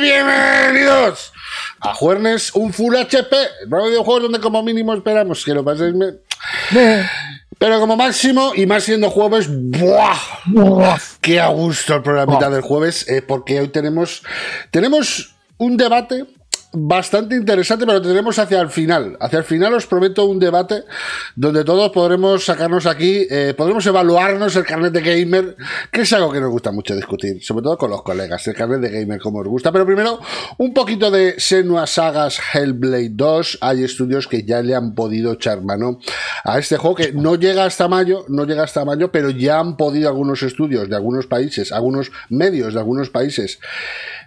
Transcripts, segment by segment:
bienvenidos a Juernes, un Full HP, nuevo juego donde como mínimo esperamos que lo paséis. Pero como máximo, y más siendo jueves, ¡buah! ¡Qué a gusto el programa mitad del jueves! Eh, porque hoy tenemos, tenemos un debate bastante interesante, pero tendremos hacia el final. Hacia el final os prometo un debate donde todos podremos sacarnos aquí, eh, podremos evaluarnos el carnet de gamer, que es algo que nos gusta mucho discutir, sobre todo con los colegas, el carnet de gamer como os gusta. Pero primero, un poquito de Senua Sagas Hellblade 2. Hay estudios que ya le han podido echar mano a este juego que no llega hasta mayo, no llega hasta mayo, pero ya han podido algunos estudios de algunos países, algunos medios de algunos países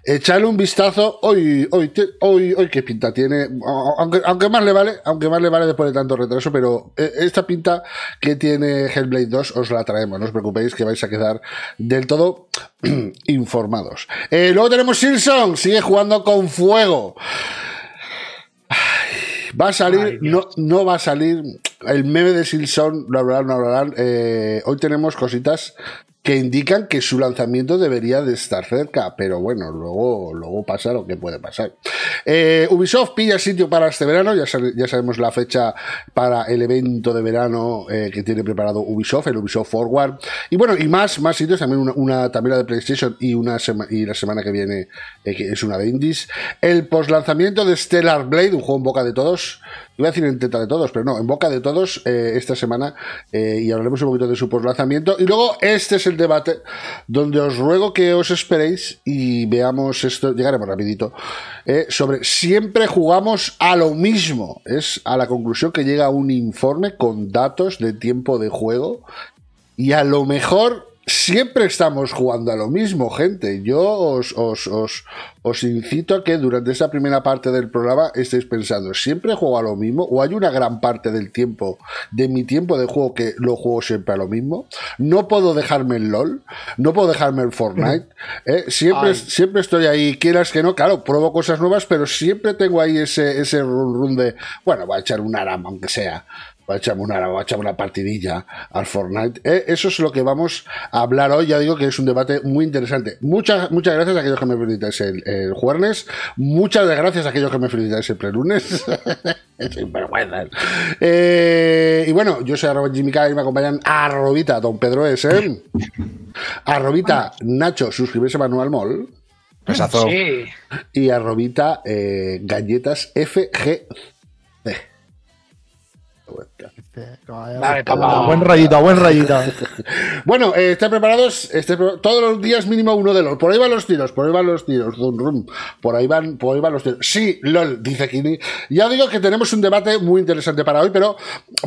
Echarle un vistazo. Hoy, hoy, hoy, hoy qué pinta tiene. Aunque, aunque, más le vale, aunque más le vale después de tanto retraso, pero eh, esta pinta que tiene Hellblade 2 os la traemos. No os preocupéis que vais a quedar del todo informados. Eh, luego tenemos Silson, sigue jugando con fuego. Va a salir, no, no va a salir. El meme de Silson, lo hablarán, lo hablarán. Eh, hoy tenemos cositas que indican que su lanzamiento debería de estar cerca, pero bueno, luego, luego pasa lo que puede pasar. Eh, Ubisoft pilla sitio para este verano, ya, ya, sabemos la fecha para el evento de verano eh, que tiene preparado Ubisoft, el Ubisoft Forward, y bueno, y más, más sitios, también una, tabla de PlayStation y, una y la semana que viene eh, que es una de Indies. El post lanzamiento de Stellar Blade, un juego en boca de todos, iba a decir en teta de todos, pero no, en boca de todos eh, esta semana eh, y hablaremos un poquito de su poslazamiento. Y luego este es el debate donde os ruego que os esperéis y veamos esto, llegaremos rapidito, eh, sobre siempre jugamos a lo mismo. Es a la conclusión que llega un informe con datos de tiempo de juego y a lo mejor siempre estamos jugando a lo mismo, gente. Yo os, os, incito a que durante esta primera parte del programa estéis pensando, ¿siempre juego a lo mismo? ¿O hay una gran parte del tiempo, de mi tiempo de juego, que lo juego siempre a lo mismo? No puedo dejarme el LOL, no puedo dejarme el Fortnite. ¿eh? Siempre, siempre estoy ahí, quieras que no, claro, pruebo cosas nuevas, pero siempre tengo ahí ese, ese run, run de, bueno, voy a echar un arama, aunque sea va a echarme una, partidilla al Fortnite. Eh, eso es lo que vamos a hablar hoy. Ya digo que es un debate muy interesante. Muchas, muchas gracias a aquellos que me felicitáis el, jueves. Muchas gracias a aquellos que me felicitáis el prelunes. Sin eh, y bueno, yo soy arroba Jimmy y me acompañan arrobita Don Pedro S. Arrobita Nacho, suscribirse a Manual Mall. Y arrobita eh, galletas FG este, pues buen rayito, buen rayito. bueno, eh, estén preparados. Este, todos los días mínimo uno de los. Por ahí van los tiros, por ahí van los tiros. por ahí van, por ahí van los tiros. Sí, lol, dice Kini. Ya digo que tenemos un debate muy interesante para hoy, pero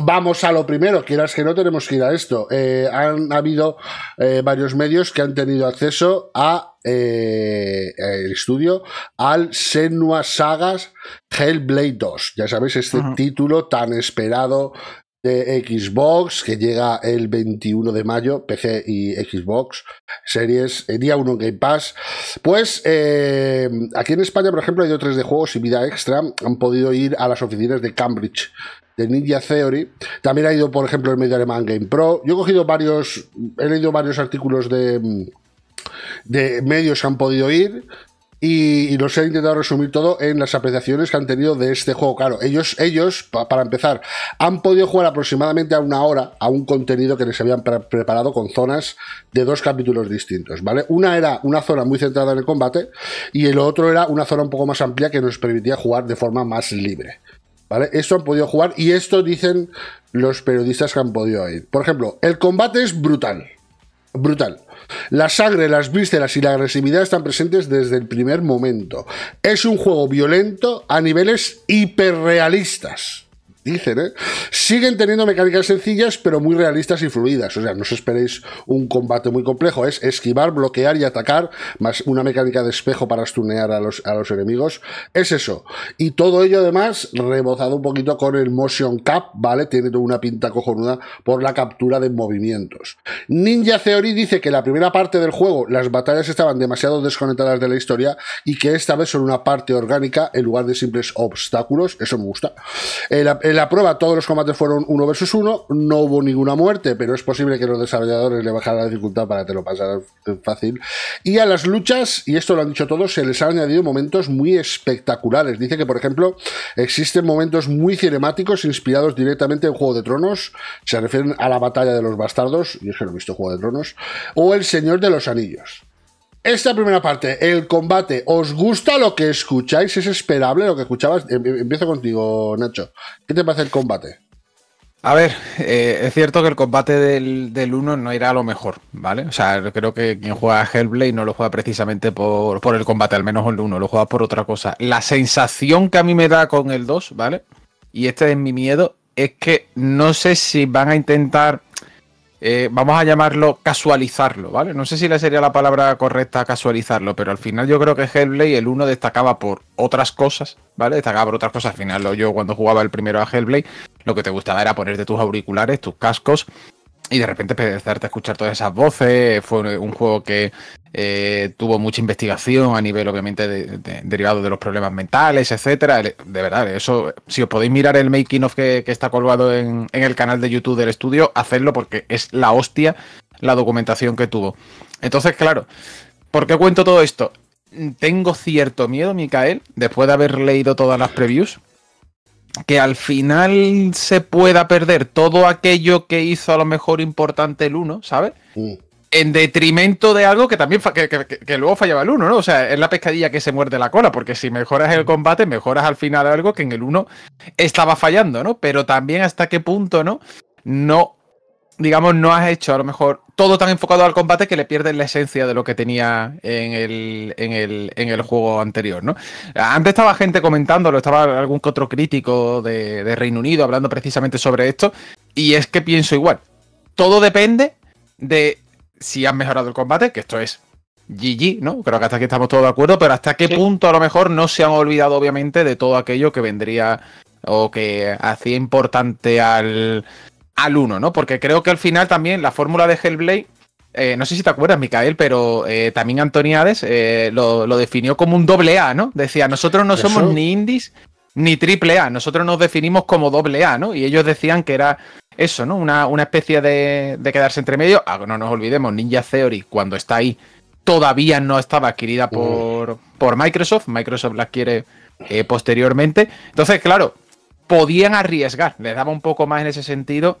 vamos a lo primero. Quieras que no tenemos que ir a esto. Eh, han habido eh, varios medios que han tenido acceso a eh, el estudio al Senua Sagas Hellblade 2. Ya sabéis, este título tan esperado de Xbox que llega el 21 de mayo, PC y Xbox Series, eh, día 1 Game Pass. Pues eh, aquí en España, por ejemplo, hay otros de juegos y vida extra. Han podido ir a las oficinas de Cambridge de Ninja Theory. También ha ido, por ejemplo, el medio alemán Game Pro. Yo he cogido varios, he leído varios artículos de mm, de medios han podido ir y, los he intentado resumir todo en las apreciaciones que han tenido de este juego. Claro, ellos, ellos para empezar, han podido jugar aproximadamente a una hora a un contenido que les habían preparado con zonas de dos capítulos distintos, ¿vale? Una era una zona muy centrada en el combate y el otro era una zona un poco más amplia que nos permitía jugar de forma más libre. ¿Vale? Esto han podido jugar y esto dicen los periodistas que han podido ir. Por ejemplo, el combate es brutal. Brutal. La sangre, las vísceras y la agresividad están presentes desde el primer momento. Es un juego violento a niveles hiperrealistas dicen, ¿eh? Siguen teniendo mecánicas sencillas, pero muy realistas y fluidas. O sea, no os esperéis un combate muy complejo. Es esquivar, bloquear y atacar, más una mecánica de espejo para stunear a los, a los enemigos. Es eso. Y todo ello, además, rebozado un poquito con el motion cap, ¿vale? Tiene toda una pinta cojonuda por la captura de movimientos. Ninja Theory dice que la primera parte del juego, las batallas estaban demasiado desconectadas de la historia y que esta vez son una parte orgánica en lugar de simples obstáculos. Eso me gusta. el en la prueba todos los combates fueron uno versus uno, no hubo ninguna muerte, pero es posible que los desarrolladores le bajaran la dificultad para que te lo pasara fácil. Y a las luchas, y esto lo han dicho todos, se les han añadido momentos muy espectaculares. Dice que, por ejemplo, existen momentos muy cinemáticos inspirados directamente en Juego de Tronos, se refieren a la batalla de los bastardos, y es que no he visto Juego de Tronos, o El Señor de los Anillos. Esta primera parte, el combate, ¿os gusta lo que escucháis? ¿Es esperable lo que escuchabas? Em, em, empiezo contigo, Nacho. ¿Qué te parece el combate? A ver, eh, es cierto que el combate del 1 no irá lo mejor, ¿vale? O sea, creo que quien juega a Hellblade no lo juega precisamente por, por el combate, al menos el 1, lo juega por otra cosa. La sensación que a mí me da con el 2, ¿vale? Y este es mi miedo, es que no sé si van a intentar eh, vamos a llamarlo casualizarlo, ¿vale? No sé si le sería la palabra correcta casualizarlo, pero al final yo creo que Hellblade, el 1 destacaba por otras cosas, ¿vale? Destacaba por otras cosas. Al final yo cuando jugaba el primero a Hellblade, lo que te gustaba era ponerte tus auriculares, tus cascos y de repente empezarte a escuchar todas esas voces. Fue un juego que eh, tuvo mucha investigación a nivel, obviamente, derivado de los problemas mentales, etcétera. De verdad, eso, si os podéis mirar el making of que, está colgado en, en, el canal de YouTube del estudio, hacedlo porque es la hostia la documentación que tuvo. Entonces, claro, ¿por qué cuento todo esto? Tengo cierto miedo, Micael, después de haber leído todas las previews, que al final se pueda perder todo aquello que hizo a lo mejor importante el 1, ¿sabes? Mm. En detrimento de algo que también que, que, que, luego fallaba el 1, ¿no? O sea, es la pescadilla que se muerde la cola, porque si mejoras el combate, mejoras al final algo que en el 1 estaba fallando, ¿no? Pero también hasta qué punto, ¿no? No digamos, no has hecho a lo mejor todo tan enfocado al combate que le pierdes la esencia de lo que tenía en el, en el, juego anterior, ¿no? Antes estaba gente comentándolo, estaba algún otro crítico de, Reino Unido hablando precisamente sobre esto, y es que pienso igual. Todo depende de si has mejorado el combate, que esto es GG, ¿no? Creo que hasta aquí estamos todos de acuerdo, pero hasta qué punto a lo mejor no se han olvidado, obviamente, de todo aquello que vendría o que hacía importante al, al 1, ¿no? Porque creo que al final también la fórmula de Hellblade, eh, no sé si te acuerdas, Micael, pero eh, también Antoniades eh, lo, definió como un doble A, ¿no? Decía, nosotros no somos ni indies ni triple A, nosotros nos definimos como doble A, ¿no? Y ellos decían que era eso, ¿no? Una, especie de, quedarse entre medio. Ah, no nos olvidemos, Ninja Theory, cuando está ahí, todavía no estaba adquirida por, por Microsoft. Microsoft la quiere posteriormente. Entonces, claro, podían arriesgar, les daba un poco más en ese sentido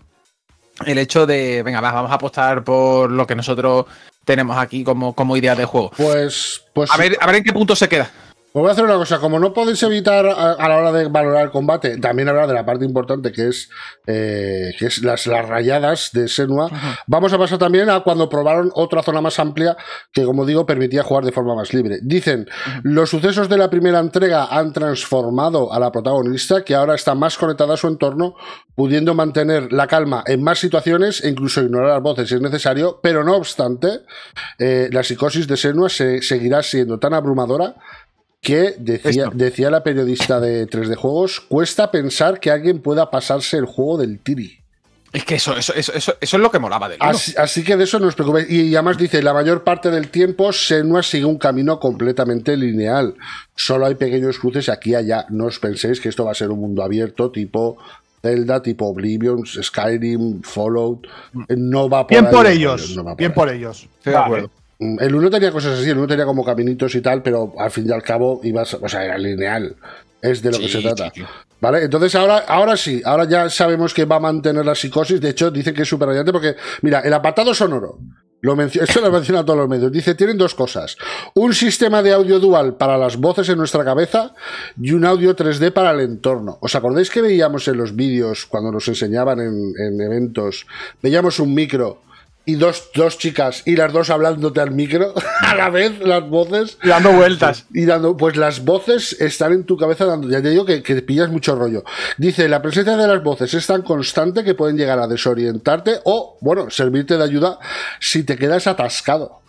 el hecho de, venga, vamos a apostar por lo que nosotros tenemos aquí como, como idea de juego. Pues, pues a, ver, a ver en qué punto se queda. Pues voy a hacer una cosa, como no podéis evitar a, la hora de valorar el combate, también hablar de la parte importante que es, eh, que es las, rayadas de Senua, vamos a pasar también a cuando probaron otra zona más amplia que, como digo, permitía jugar de forma más libre. Dicen, los sucesos de la primera entrega han transformado a la protagonista, que ahora está más conectada a su entorno, pudiendo mantener la calma en más situaciones e incluso ignorar las voces si es necesario, pero no obstante, eh, la psicosis de Senua se, seguirá siendo tan abrumadora que decía, decía, la periodista de 3D Juegos, cuesta pensar que alguien pueda pasarse el juego del Tiri. Es que eso, eso, eso, eso, es lo que molaba de. así, así, que de eso no os preocupéis. Y, además dice, la mayor parte del tiempo Senua sigue un camino completamente lineal. Solo hay pequeños cruces aquí y allá. No os penséis que esto va a ser un mundo abierto tipo Zelda, tipo Oblivion, Skyrim, Fallout. Mm. No va Bien por ellos. bien por ellos. de acuerdo. El uno tenía cosas así, el uno tenía como caminitos y tal, pero al fin y al cabo ibas, o sea, era lineal. Es de lo que se trata. ¿Vale? Entonces ahora, ahora sí, ahora ya sabemos que va a mantener la psicosis. De hecho, dicen que es súper radiante porque, mira, el apartado sonoro. Lo esto lo a todos los medios. Dice, tienen dos cosas. Un sistema de audio dual para las voces en nuestra cabeza y un audio 3D para el entorno. ¿Os acordáis que veíamos en los vídeos, cuando nos enseñaban en eventos, veíamos un micro y dos, dos chicas y las dos hablándote al micro a la vez, las voces. dando vueltas. Y dando, pues las voces están en tu cabeza dando. Ya te digo que, que pillas mucho rollo. Dice, la presencia de las voces es tan constante que pueden llegar a desorientarte o, bueno, servirte de ayuda si te quedas atascado.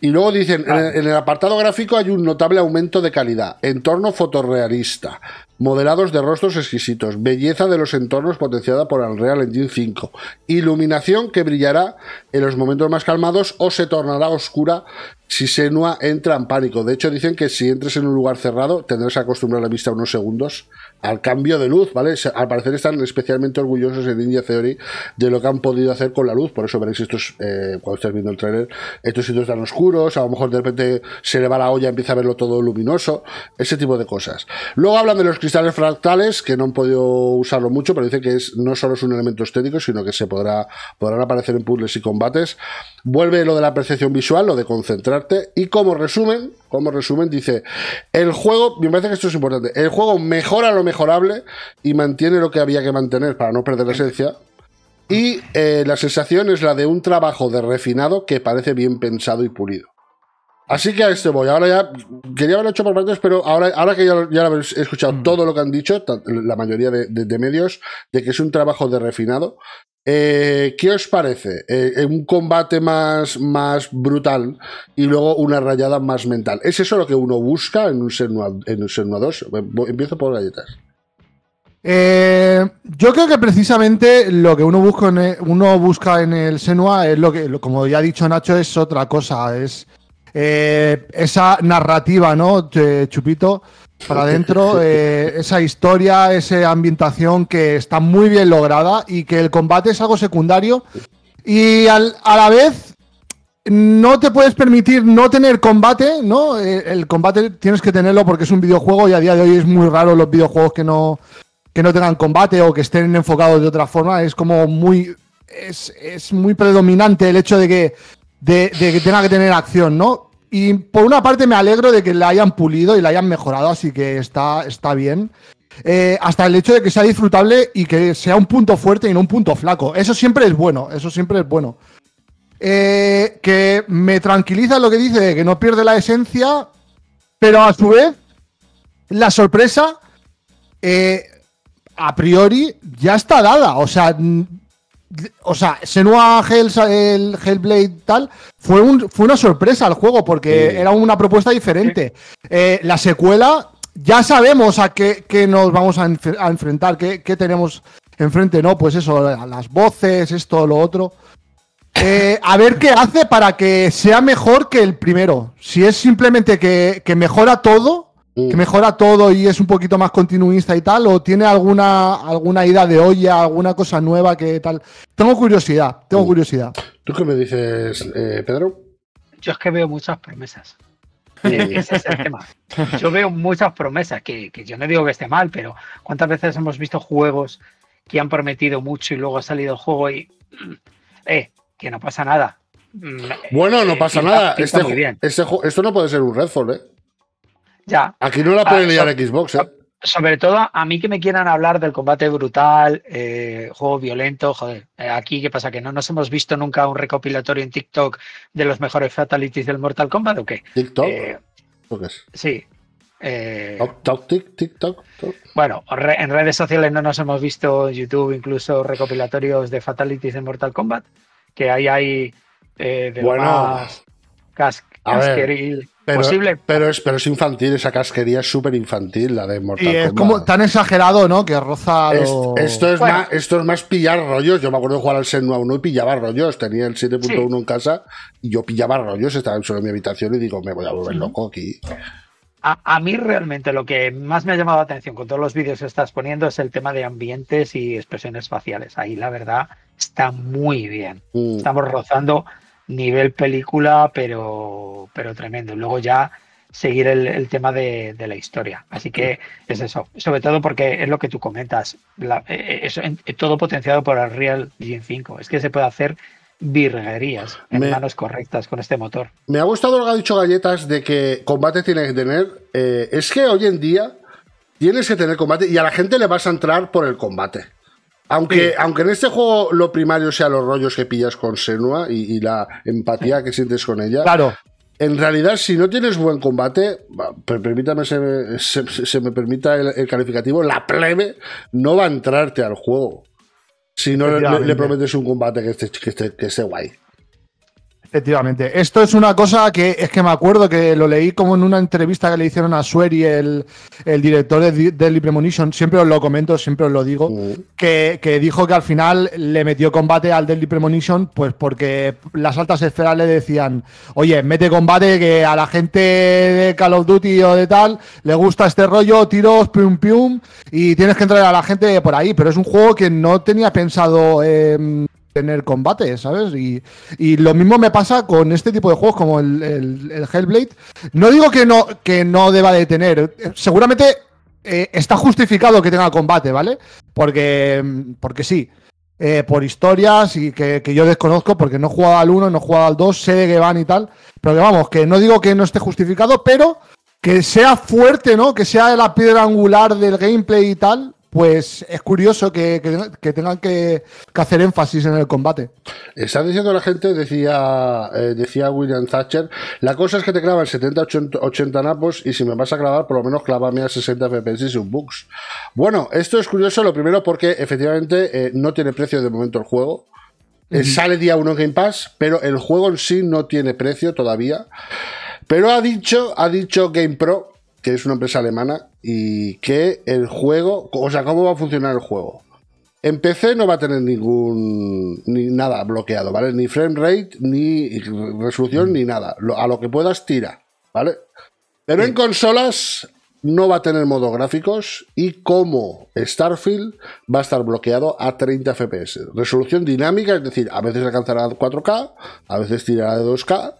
Y luego dicen, en, el apartado gráfico hay un notable aumento de calidad, entorno fotorrealista, modelados de rostros exquisitos, belleza de los entornos potenciada por real Engine 5, iluminación que brillará en los momentos más calmados o se tornará oscura si Senua entra en pánico. De hecho, dicen que si entres en un lugar cerrado tendrás que acostumbrar la vista unos segundos al cambio de luz, ¿vale? Al parecer están especialmente orgullosos en India Theory de lo que han podido hacer con la luz, por eso veréis estos, eh, cuando estés viendo el trailer, estos sitios tan oscuros, a lo mejor de repente se le va la olla, y empieza a verlo todo luminoso, ese tipo de cosas. Luego hablan de los cristales fractales, que no han podido usarlo mucho, pero dice que es, no solo es un elemento estético, sino que se podrá, podrán aparecer en puzzles y combates. Vuelve lo de la percepción visual, lo de concentrarte, y como resumen, como resumen dice, el juego, me parece que esto es importante, el juego mejora lo mejor mejorable y mantiene lo que había que mantener para no perder la esencia. Y eh, la sensación es la de un trabajo de refinado que parece bien pensado y pulido. Así que a este voy. Ahora ya quería haber hecho por partes, pero ahora, ahora que ya, ya he escuchado mm. todo lo que han dicho, la mayoría de, medios, de que es un trabajo de refinado. Eh, ¿Qué os parece? Eh, un combate más, más brutal y luego una rayada más mental. ¿Es eso lo que uno busca en un en un Senua 2? Empiezo por galletas. Eh, yo creo que precisamente lo que uno busca en el, uno busca en el Senua es lo que, como ya ha dicho Nacho, es otra cosa, es eh, esa narrativa, ¿no? Chupito, para adentro, eh, esa historia, esa ambientación que está muy bien lograda y que el combate es algo secundario y a la vez no te puedes permitir no tener combate, ¿no? el combate tienes que tenerlo porque es un videojuego y a día de hoy es muy raro los videojuegos que no que no tengan combate o que estén enfocados de otra forma. Es como muy. Es, muy predominante el hecho de que, tenga que tener acción, ¿no? Y por una parte me alegro de que la hayan pulido y la hayan mejorado, así que está, está bien. Eh, hasta el hecho de que sea disfrutable y que sea un punto fuerte y no un punto flaco. Eso siempre es bueno, eso siempre es bueno. Eh, que me tranquiliza lo que dice, de que no pierde la esencia, pero a su vez, la sorpresa eh, a priori ya está dada. O sea, o sea, Senua el Hellblade tal, fue, un, fue una sorpresa al juego porque era una propuesta diferente. Eh, la secuela, ya sabemos a qué, nos vamos a, enfrentar, qué, tenemos enfrente, ¿no? Pues eso, las voces, esto, lo otro. Eh, a ver qué hace para que sea mejor que el primero. Si es simplemente que, que mejora todo, Mm. que mejora todo y es un poquito más continuista y tal, o tiene alguna, alguna idea de olla, alguna cosa nueva que tal. Tengo curiosidad, tengo mm. curiosidad. ¿Tú qué me dices, eh, Pedro? Yo es que veo muchas promesas. Ese es el tema. Yo veo muchas promesas, que, yo no digo que esté mal, pero ¿cuántas veces hemos visto juegos que han prometido mucho y luego ha salido el juego y. Mm, eh, que no pasa nada. Bueno, no eh, pasa nada. Este este esto no puede ser un Redfall, ¿eh? Aquí no la pueden ah, liar Xbox, ¿eh? Sobre todo a mí que me quieran hablar del combate brutal, eh, juego violento, joder, eh, aquí qué pasa, que no nos hemos visto nunca un recopilatorio en TikTok de los mejores fatalities del Mortal Kombat o qué? TikTok. es? Sí, eh, TikTok. bueno, en redes sociales no nos hemos visto en YouTube incluso recopilatorios de fatalities de Mortal Kombat, que ahí hay de pero, es, infantil, esa casquería es súper infantil, la de Mortal Y es como tan exagerado, ¿no? Que roza. esto, es más, esto es más pillar rollos. Yo me acuerdo de jugar al Senua 1 y pillaba rollos. Tenía el 7.1 en casa y yo pillaba rollos, estaba solo en mi habitación y digo, me voy a volver loco aquí. A, mí realmente lo que más me ha llamado la atención con todos los vídeos que estás poniendo es el tema de ambientes y expresiones faciales. Ahí la verdad está muy bien. Mm. Estamos rozando nivel película, pero, pero tremendo. Luego ya seguir el, tema de, la historia. Así que es eso. Sobre todo porque es lo que tú comentas. Eh, eh, eh, todo potenciado por el Real Engine 5. Es que se puede hacer virguerías en manos correctas con este motor. Me ha gustado lo que ha dicho Galletas de que combate tiene que tener. es que hoy en día tienes que tener combate y a la gente le vas a entrar por el combate. Aunque, en este juego lo primario sea los rollos que pillas con Senua y, la empatía que sientes con ella. Claro. En realidad, si no tienes buen combate, permítame, se me, permita el, calificativo, la plebe no va a entrarte al juego. Si no le, prometes un combate que que esté, que esté guay. Efectivamente. Esto es una cosa que es que me acuerdo que lo leí como en una entrevista que le hicieron a Sueri, el, el director de Deadly Premonition. Siempre os lo comento, siempre os lo digo. Que, dijo que al final le metió combate al Deadly Premonition, pues porque las altas esferas le decían, oye, mete combate que a la gente de Call of Duty o de tal le gusta este rollo, tiros, pium pium, y tienes que entrar a la gente por ahí. Pero es un juego que no tenía pensado. Em, tener combate, ¿sabes? Y, lo mismo me pasa con este tipo de juegos como el, el, Hellblade. No digo que no, que no deba de tener, eh, seguramente eh, está justificado que tenga combate, ¿vale? Porque, porque sí. Eh, por historias y que, yo desconozco porque no he jugado al 1, no he jugado al 2, sé de qué van y tal. Pero que vamos, que no digo que no esté justificado, pero que sea fuerte, ¿no? Que sea la piedra angular del gameplay y tal, pues es curioso que, que, tengan que, hacer énfasis en el combate. Está diciendo la gente, decía, eh, decía William Thatcher, la cosa es que te clavan 70, 80, napos y si me vas a clavar, por lo menos clavame a 60 FPS y un bugs. Bueno, esto es curioso, lo primero porque efectivamente eh, no tiene precio de momento el juego. Eh, sale día 1 Game Pass, pero el juego en sí no tiene precio todavía. Pero ha dicho, ha dicho Game Pro que es una empresa alemana, y que el juego, o sea, cómo va a funcionar el juego. En PC no va a tener ningún ni nada bloqueado, ¿vale? Ni frame rate, ni resolución, ni nada. a lo que puedas tira, ¿vale? Pero en consolas no va a tener modo gráficos y como Starfield va a estar bloqueado a 30 FPS. Resolución dinámica, es decir, a veces alcanzará 4K, a veces tirará de 2K,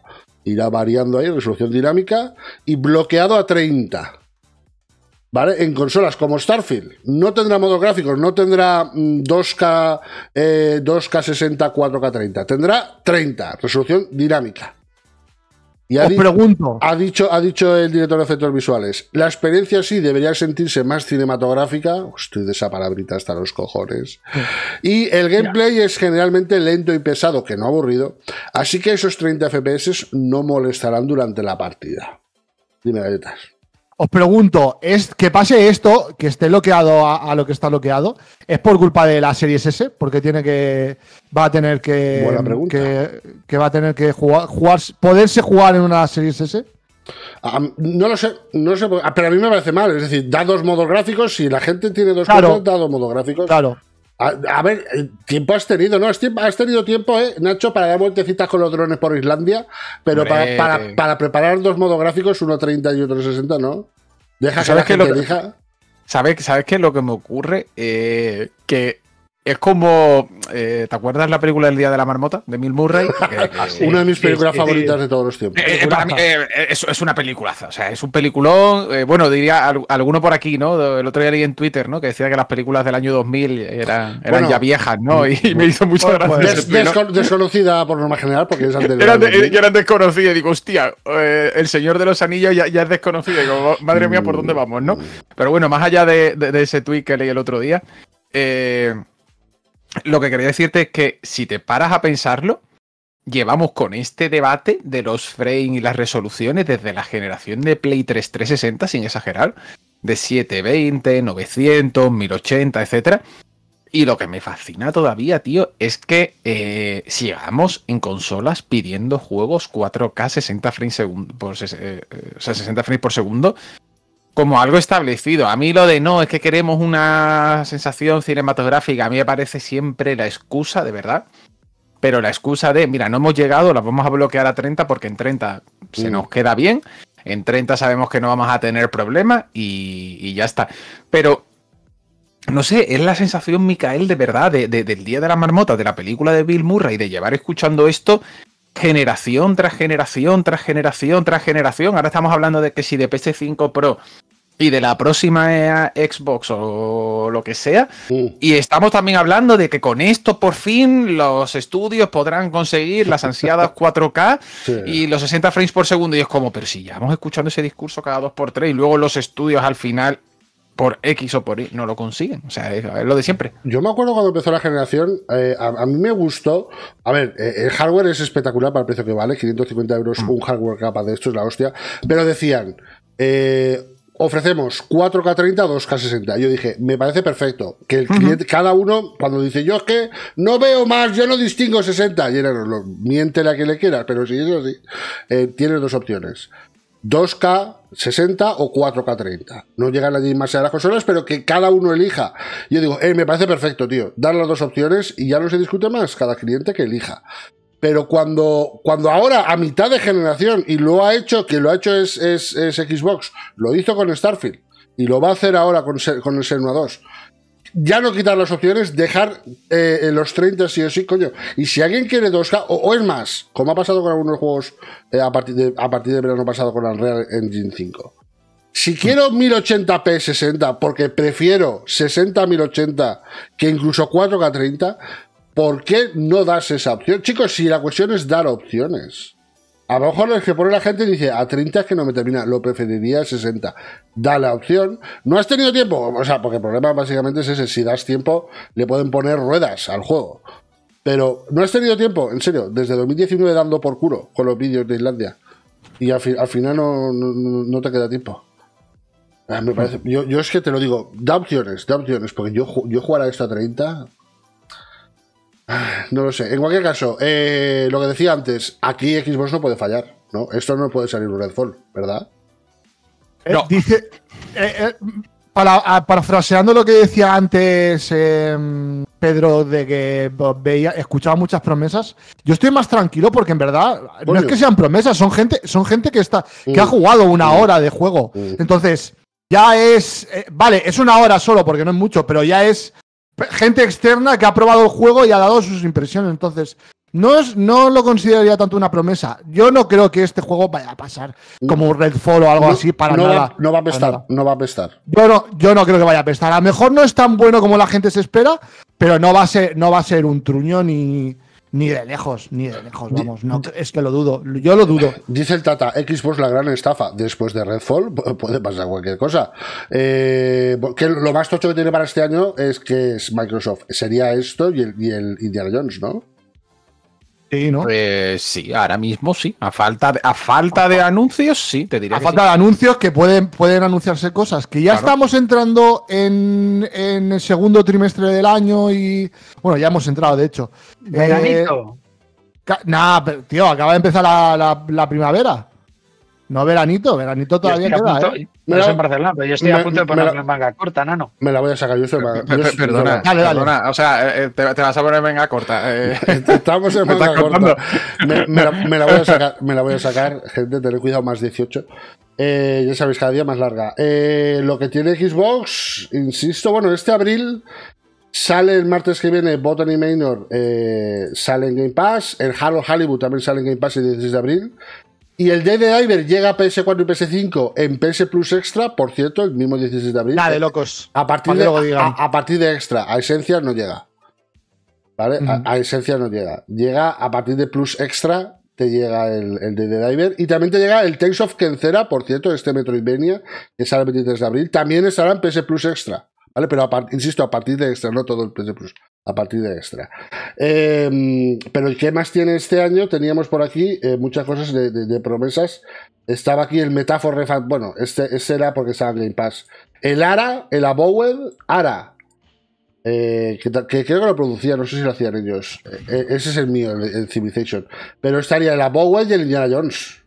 Irá variando ahí, resolución dinámica y bloqueado a 30. ¿Vale? En consolas como Starfield no tendrá modo gráficos, no tendrá 2K, 2K60, 4K30, tendrá 30, resolución dinámica. Y ha pregunto. Ha dicho, ha dicho el director de efectos visuales, la experiencia sí debería sentirse más cinematográfica, estoy de esa palabrita hasta los cojones, y el gameplay es generalmente lento y pesado, que no aburrido, así que esos 30 FPS no molestarán durante la partida. Dime galletas os pregunto, ¿es que pase esto, que esté bloqueado a, lo que está bloqueado, es por culpa de la serie S? Porque tiene que va a tener que que, va a tener que jugar, poderse jugar en una serie S. Ah, no lo sé, no sé, pero a mí me parece mal. Es decir, da dos modos gráficos. Si la gente tiene dos claro, dado modos gráficos. Claro. A, ver, eh, tiempo has tenido, ¿no? Has tenido tiempo, ¿eh? Nacho, para dar vueltecitas con los drones por Islandia, pero para, preparar dos gráficos, uno 30 y otro 60, ¿no? Deja ¿Sabes que, que ¿Sabes, qué es lo que me ocurre? Eh, que es como, eh, ¿te acuerdas la película El Día de la Marmota de Mil Murray? una de mis películas favoritas de todos los tiempos. Eh, eh, para es, una peliculaza, o sea, es un peliculón. bueno, diría alguno por aquí, ¿no? El otro día leí en Twitter, ¿no? Que decía que las películas del año 2000 eran, eran ya viejas, ¿no? Mm, y, me hizo mucha pues, gracia. Pues, desconocida por norma general, porque es eran, Yo era digo, hostia, El Señor de los Anillos ya, es desconocido. Digo, oh, madre mía, ¿por dónde vamos, no? Mm. Pero bueno, más allá de, ese tweet que leí el otro día, eh lo que quería decirte es que si te paras a pensarlo, llevamos con este debate de los frames y las resoluciones desde la generación de Play 3 360, sin exagerar, de 720, 900, 1080, etc. Y lo que me fascina todavía, tío, es que eh, sigamos en consolas pidiendo juegos 4K 60 60 frames por segundo como algo establecido. A mí lo de no, es que queremos una sensación cinematográfica, a mí me parece siempre la excusa, de verdad. Pero la excusa de, mira, no hemos llegado, la vamos a bloquear a 30 porque en 30 se mm. nos queda bien, en 30 sabemos que no vamos a tener problemas y, ya está. Pero, no sé, es la sensación, Micael, de verdad, del Día de la Marmota, de la película de Bill Murray, de llevar escuchando esto generación tras generación tras generación tras generación. Ahora estamos hablando de que si de PS5 Pro y de la próxima Xbox o lo que sea. Mm. Y estamos también hablando de que con esto por fin los estudios podrán conseguir las ansiadas 4K y los 60 frames por segundo. Y es como, pero si ya vamos escuchando ese discurso cada 2x3 y luego los estudios al final por X o por Y no lo consiguen. O sea, es, lo de siempre. Yo me acuerdo cuando empezó la generación, eh, a, mí me gustó. A ver, eh, el hardware es espectacular para el precio que vale, 550 euros, mm. un hardware capaz de esto es la hostia. Pero decían, eh, ofrecemos 4K30, 2K60. Yo dije, me parece perfecto. Que el cliente, cada uno, cuando dice, yo es que no veo más, yo no distingo 60, y era, miente la que le quieras, pero si es así, tienes dos opciones. 2K 60 o 4K 30. No llegan allí más a las consolas, pero que cada uno elija. Yo digo, eh, me parece perfecto, tío. Dar las dos opciones y ya no se discute más. Cada cliente que elija. Pero cuando, cuando ahora, a mitad de generación, y lo ha hecho, que lo ha hecho es, Xbox, lo hizo con Starfield. Y lo va a hacer ahora con, con el Senua 2 ya no quitar las opciones, dejar eh, los 30 sí o sí, coño. Y si alguien quiere 2K, o, es más, como ha pasado con algunos juegos eh, a, partir de, verano pasado con Unreal Engine 5. Si quiero 1080p 60, porque prefiero 60-1080 que incluso 4K 30, ¿por qué no das esa opción? Chicos, si la cuestión es dar opciones. A lo mejor es que pone la gente dice, a 30 es que no me termina, lo preferiría a 60. Da la opción. ¿No has tenido tiempo? O sea, porque el problema básicamente es ese. Si das tiempo, le pueden poner ruedas al juego. Pero no has tenido tiempo, en serio, desde 2019 dando por culo con los vídeos de Islandia. Y al, final no, te queda tiempo. Ah, yo, es que te lo digo, da opciones, da opciones, porque yo, yo jugar a esta 30 no lo sé. En cualquier caso, eh, lo que decía antes, aquí Xbox no puede fallar, ¿no? Esto no puede salir un Redfall, ¿verdad? Eh, no. dice, eh, para, ah, parafraseando lo que decía antes em, Pedro de que veía, escuchaba muchas promesas, yo estoy más tranquilo porque en verdad no es que sean promesas, son gente, son gente que está, que ha mm. jugado una mm. hora de juego, mm. entonces ya es, vale, es una hora solo porque no es mucho, pero ya es gente externa que ha probado el juego y ha dado sus impresiones. Entonces, no, es, no lo consideraría tanto una promesa. Yo no creo que este juego vaya a pasar como un Redfall o algo así para nada. no va a apestar. no va a pestar. Yo no, yo no creo que vaya a apestar. A lo mejor no es tan bueno como la gente se espera, pero no va a ser, no va a ser un truñón ni, ni de lejos, ni de lejos, vamos. No, es que lo dudo, yo lo dudo. Dice el Tata, Xbox la gran estafa. Después de Redfall puede pasar cualquier cosa. Eh, que lo más tocho que tiene para este año es que es Microsoft. Sería esto y el, y el Indiana Jones, ¿no? Sí, ¿no? Pues sí, ahora mismo sí. A falta de, a falta de anuncios, sí, te diré. A falta de anuncios que pueden, pueden anunciarse cosas. Que ya estamos entrando en, el segundo trimestre del año y. Bueno, ya hemos entrado, de hecho. Eh, Nada, tío, acaba de empezar la primavera. No, veranito, veranito todavía queda, ¿eh? No es en Barcelona, pero yo estoy a punto de ponerme en manga corta, nano. Me la voy a sacar yo. perdona, perdona, o sea, eh, eh, te, vas a poner manga corta. Estamos en manga corta. Me, la, voy a sacar, me la voy a sacar, gente, tened cuidado, más 18. Eh, ya sabéis, cada día más larga. lo que tiene Xbox, insisto, bueno, este abril Sale el martes que viene Botany Manor, sale en Game Pass. El Halo Hollywood también sale en Game Pass el 16 de abril. Y el Dead Diver llega a PS4 y PS5 en PS Plus Extra, por cierto, el mismo 16 de abril. Nada de locos. A partir de, partir de Extra, a Esencia no llega. ¿Vale? a, Esencia no llega. Llega a partir de Plus Extra, te llega el, el Dead Diver. Y también te llega el Tales of Kencera, por cierto, este Metroidvania, que sale el 23 de abril. También estará en PS Plus Extra. ¿vale? Pero insisto, a partir de extra, no todo el PS pues, Plus, a partir de extra. Em, pero ¿qué más tiene este año? Teníamos por aquí eh, muchas cosas de, promesas. Estaba aquí el metáfor bueno, este, era porque estaba en Game Pass. El Ara, el Abowel, Ara. Eh, que, creo que lo producía, no sé si lo hacían ellos. Eh, ese es el mío, el, Civilization. Pero estaría el Abowel y el Indiana Jones.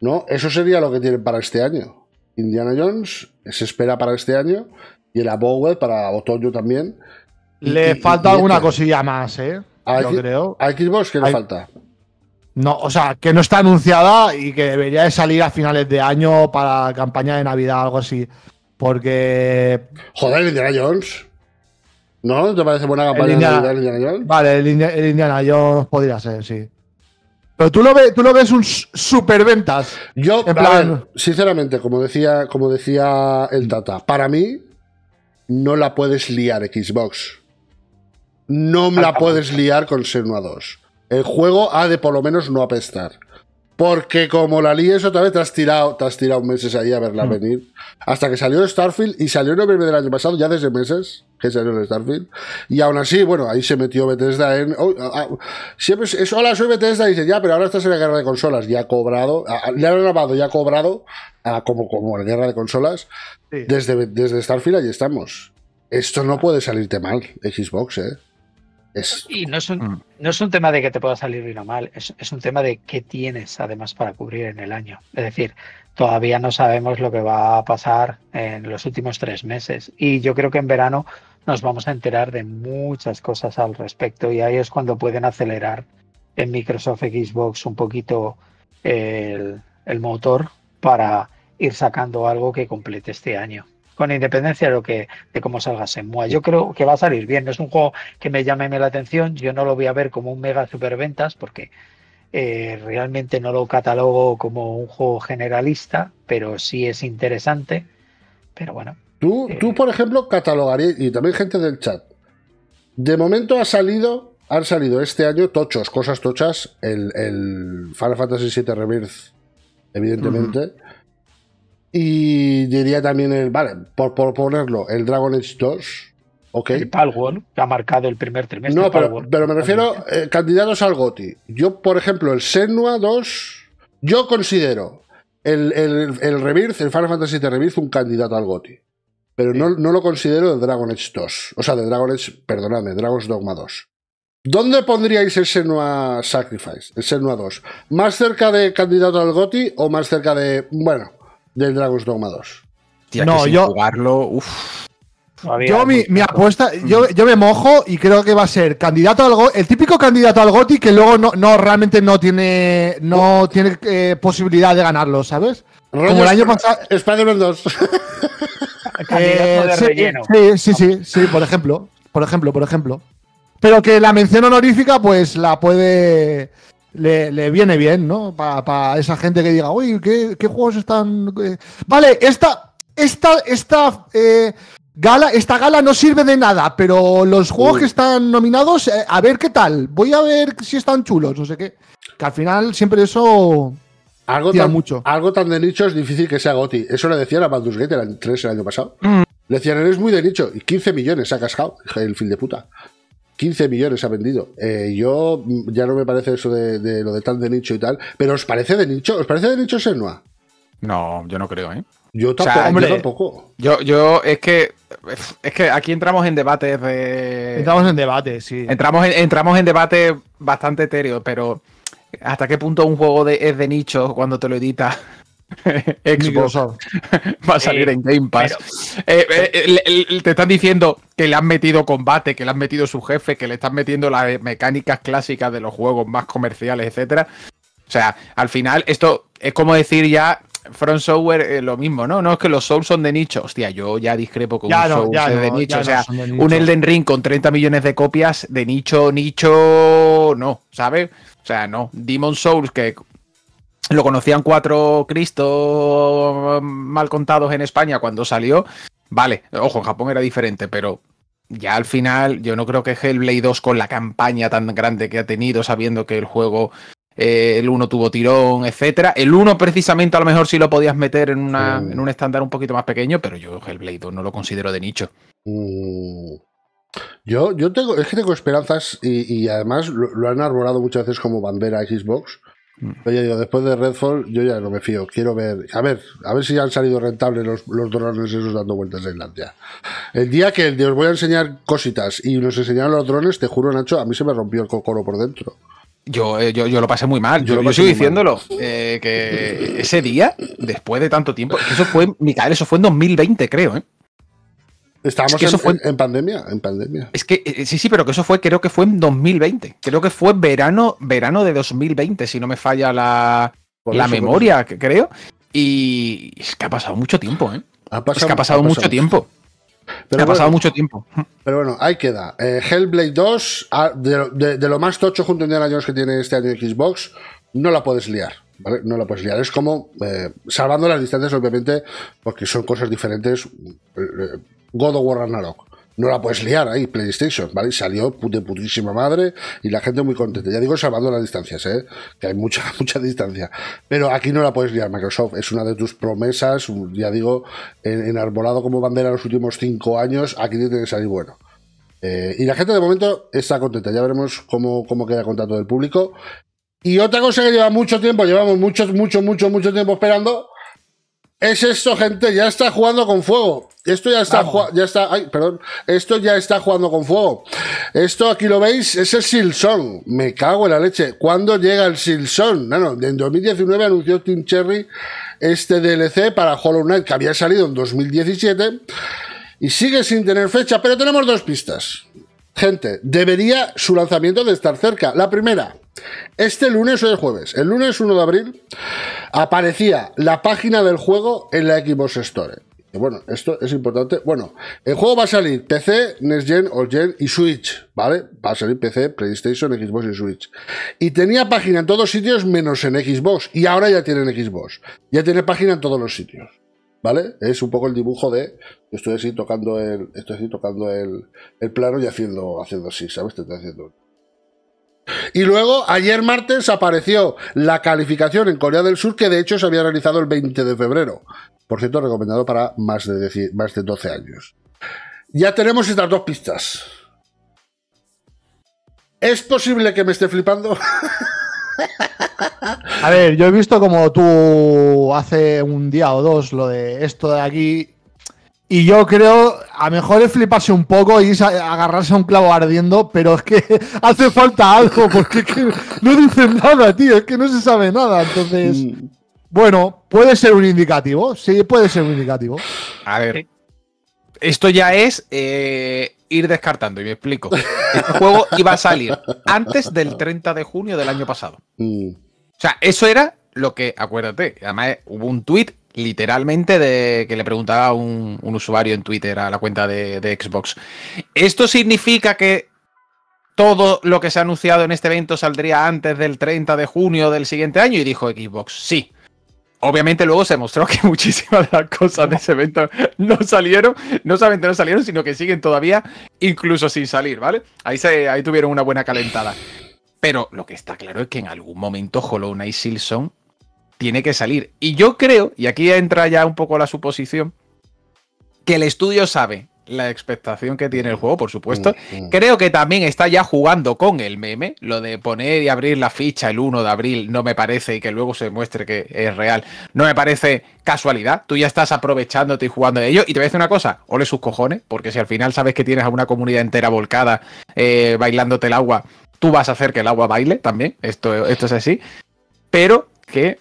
¿No? Eso sería lo que tienen para este año. Indiana Jones se espera para este año y la Bowel para otoño también. Le falta alguna cosilla más, ¿eh? A creo. ¿A Xbox qué le falta? No, o sea, que no está anunciada y que debería de salir a finales de año para campaña de Navidad, o algo así. Porque. Joder, Indiana Jones. ¿No? ¿Te parece buena campaña de Navidad, Indiana Jones? Vale, el, Indiana Jones podría ser, sí. Pero tú lo, ves, tú lo ves un superventas. Yo, sinceramente, como decía, como decía el Tata, para mí, no la puedes liar Xbox. No la puedes liar con Senua 2. El juego ha de por lo menos no apestar. Porque como la líes otra vez, te has tirado, has tirado meses ahí a verla hmm. venir. Hasta que salió Starfield y salió en noviembre del año pasado, ya desde meses que salió el Starfield. Y aún así, bueno, ahí se metió Bethesda en. Oh, siempre es, hola, soy Bethesda. Y dice, ya, pero ahora estás en la guerra de consolas. Ya ha cobrado, le han grabado, ya ha cobrado, como, como la guerra de consolas. Desde, desde Starfield, ahí estamos. Esto no puede salirte mal, Xbox, ¿eh? Y no es, un, mm. no es un tema de que te pueda salir bien o mal, es, es un tema de qué tienes además para cubrir en el año. Es decir, todavía no sabemos lo que va a pasar en los últimos tres meses. Y yo creo que en verano nos vamos a enterar de muchas cosas al respecto y ahí es cuando pueden acelerar en Microsoft Xbox un poquito el, motor para ir sacando algo que complete este año con independencia de lo que de cómo salga Semua. Yo creo que va a salir bien. es un juego que me llame la atención. Yo no lo voy a ver como un mega superventas porque eh, realmente no lo catalogo como un juego generalista, pero sí es interesante. Pero bueno, Tú, por ejemplo, catalogarías, y también gente del chat, de momento ha salido, han salido este año tochos, cosas tochas, el, el Final Fantasy VII Rebirth, evidentemente. Y diría también el, vale, por, ponerlo, el Dragon Age 2. Okay. El Palworld, que ha marcado el primer trimestre. No, pero, me refiero eh, candidatos al GOTI. Yo, por ejemplo, el Senua 2, yo considero el, el, el Rebirth, el Final Fantasy VII Rebirth, un candidato al GOTI pero no, lo considero de Dragon Age 2. O sea, de Dragon Age, perdonadme, Dragon's Dogma 2. ¿Dónde pondríais el Senua Sacrifice, el Senua 2? ¿Más cerca de Candidato al Goti o más cerca de, bueno, del Dragon's Dogma 2? Tía, que yo... jugarlo, Uf… Yo mi, mi apuesta, yo, me mojo y creo que va a ser candidato al el típico candidato al Goti que luego no, realmente no tiene no tiene eh, posibilidad de ganarlo, ¿sabes? Como el año pasado. Spider-Man 2. Eh, sí, sí, sí, sí, por ejemplo, por ejemplo, por ejemplo. Pero que la mención honorífica, pues la puede. Le, viene bien, ¿no? Para esa gente que diga, uy, ¿qué, juegos están.? Eh". Vale, esta. Esta. Esta. Eh, gala, esta gala no sirve de nada, pero los juegos que están nominados, a ver qué tal. Voy a ver si están chulos, no sé qué. Que al final siempre eso algo tan, mucho. algo tan de nicho es difícil que sea Goti. Eso lo decía la Bandus Gate el 3 el año pasado. Mm. Le decían, eres muy de nicho. Y 15 millones se ha cascado, el fin de puta. 15 millones ha vendido. Eh, yo mm, ya no me parece eso de, lo de tan de nicho y tal. Pero ¿os parece de nicho? ¿Os parece de nicho Senua? No, yo no creo, ¿eh? Yo tampoco. hombre, yo, tampoco. yo, es que es que aquí entramos en debate. Entramos en debate, sí. Entramos entramos en debate bastante etéreo, pero ¿Hasta qué punto un juego de, es de nicho cuando te lo edita Xbox va a salir eh, en Game Pass. Eh, eh, te están diciendo que le han metido combate, que le han metido su jefe, que le están metiendo las mecánicas clásicas de los juegos más comerciales, etcétera. O sea, al final, esto es como decir ya. Front Software lo mismo, ¿no? No es que los Souls son de nicho. Hostia, yo ya discrepo con un Souls de nicho. o sea, un Elden Ring con 30 millones de copias de nicho, nicho, no, ¿sabes? O sea, no. Demon Souls, que lo conocían cuatro cristos mm, mal contados en España cuando salió. Vale, ojo, en Japón era diferente, pero ya al final yo no creo que Hellblade 2 con la campaña tan grande que ha tenido, sabiendo que el juego, eh, el 1 tuvo tirón, etcétera. El 1 precisamente a lo mejor sí lo podías meter en, una, en un estándar un poquito más pequeño, pero yo Hellblade 2 no lo considero de nicho. Uh. Yo, yo tengo, es que tengo esperanzas y, además lo, han arbolado muchas veces como bandera Xbox. Mm. después de Redfall, yo ya no me fío. Quiero ver, a ver, a ver si han salido rentables los, los drones esos dando vueltas a Islandia. El día que os voy a enseñar cositas y nos enseñaron los drones, te juro, Nacho, a mí se me rompió el cocoro por dentro. Eh, yo, yo, lo pasé muy mal. Yo, lo sigo diciéndolo. Eh, que ese día, después de tanto tiempo, eso fue, Micael, eso fue en 2020, creo, ¿eh? Estábamos en, pandemia, en pandemia. Es que eh, sí, sí, pero que eso fue, creo que fue en 2020. Creo que fue verano, verano de 2020, si no me falla la, la memoria, creo. Y es que ha pasado mucho tiempo, ¿eh? es que ha pasado, mucho tiempo. Pero ha pasado mucho tiempo. Pero bueno, ahí queda. Eh, Hellblade 2, ah, de, lo más tocho junto a Indiana años que tiene este año Xbox, no la puedes liar. No la puedes liar. Es como, eh, salvando las distancias, obviamente, porque son cosas diferentes. God of War Ragnarok. No la puedes liar ahí, PlayStation, ¿vale? salió de putísima madre y la gente muy contenta. Ya digo, salvando las distancias, ¿eh? Que hay mucha, mucha distancia. Pero aquí no la puedes liar, Microsoft. Es una de tus promesas, ya digo, enarbolado como bandera los últimos cinco años. Aquí tiene que salir bueno. Eh, y la gente de momento está contenta. Ya veremos cómo, cómo queda contacto del público. Y otra cosa que lleva mucho tiempo, llevamos mucho, mucho, mucho, mucho tiempo esperando, es esto, gente, ya está jugando con fuego. Esto ya está, ya está, ay, perdón, esto ya está jugando con fuego. Esto aquí lo veis, es el Silson. Me cago en la leche. ¿Cuándo llega el Silson? No, no, en 2019 anunció Tim Cherry este DLC para Hollow Knight que había salido en 2017 y sigue sin tener fecha, pero tenemos dos pistas. Gente, debería su lanzamiento de estar cerca. La primera, este lunes o el jueves, el lunes 1 de abril, aparecía la página del juego en la Xbox Store. bueno, esto es importante. Bueno, el juego va a salir PC, Next Gen, All Gen y Switch, ¿vale? Va a salir PC, PlayStation, Xbox y Switch. Y tenía página en todos sitios menos en Xbox. Y ahora ya tiene en Xbox. Ya tiene página en todos los sitios. ¿Vale? Es un poco el dibujo de. Estoy así tocando el. Estoy tocando el, el plano y haciendo, haciendo así, ¿sabes? Te estoy haciendo. Y luego, ayer martes, apareció la calificación en Corea del Sur, que de hecho se había realizado el 20 de febrero. Por cierto, recomendado para más de, más de 12 años. Ya tenemos estas dos pistas. ¿Es posible que me esté flipando? A ver, yo he visto como tú hace un día o dos lo de esto de aquí y yo creo, a lo mejor es fliparse un poco y agarrarse a un clavo ardiendo, pero es que hace falta algo, porque no dicen nada, tío, es que no se sabe nada. Entonces, mm. bueno, puede ser un indicativo, sí, puede ser un indicativo. A ver, esto ya es eh, ir descartando, y me explico. Este juego iba a salir antes del 30 de junio del año pasado. Mm. O sea, eso era lo que, acuérdate, además hubo un tuit literalmente de que le preguntaba un, un usuario en Twitter a la cuenta de, Xbox. ¿Esto significa que todo lo que se ha anunciado en este evento saldría antes del 30 de junio del siguiente año? Y dijo Xbox, sí. Obviamente luego se mostró que muchísimas de las cosas de ese evento no salieron, no solamente no salieron, sino que siguen todavía incluso sin salir, ¿vale? Ahí, se, ahí tuvieron una buena calentada. Pero lo que está claro es que en algún momento Hollow Knight Silson tiene que salir. Y yo creo, y aquí entra ya un poco la suposición, que el estudio sabe la expectación que tiene el juego, por supuesto. Mm, mm. Creo que también está ya jugando con el meme, lo de poner y abrir la ficha el 1 de abril no me parece y que luego se muestre que es real, no me parece casualidad. Tú ya estás aprovechándote y jugando de ello. Y te voy a decir una cosa, ole sus cojones, porque si al final sabes que tienes a una comunidad entera volcada eh, bailándote el agua, tú vas a hacer que el agua baile también, esto, esto es así. Pero que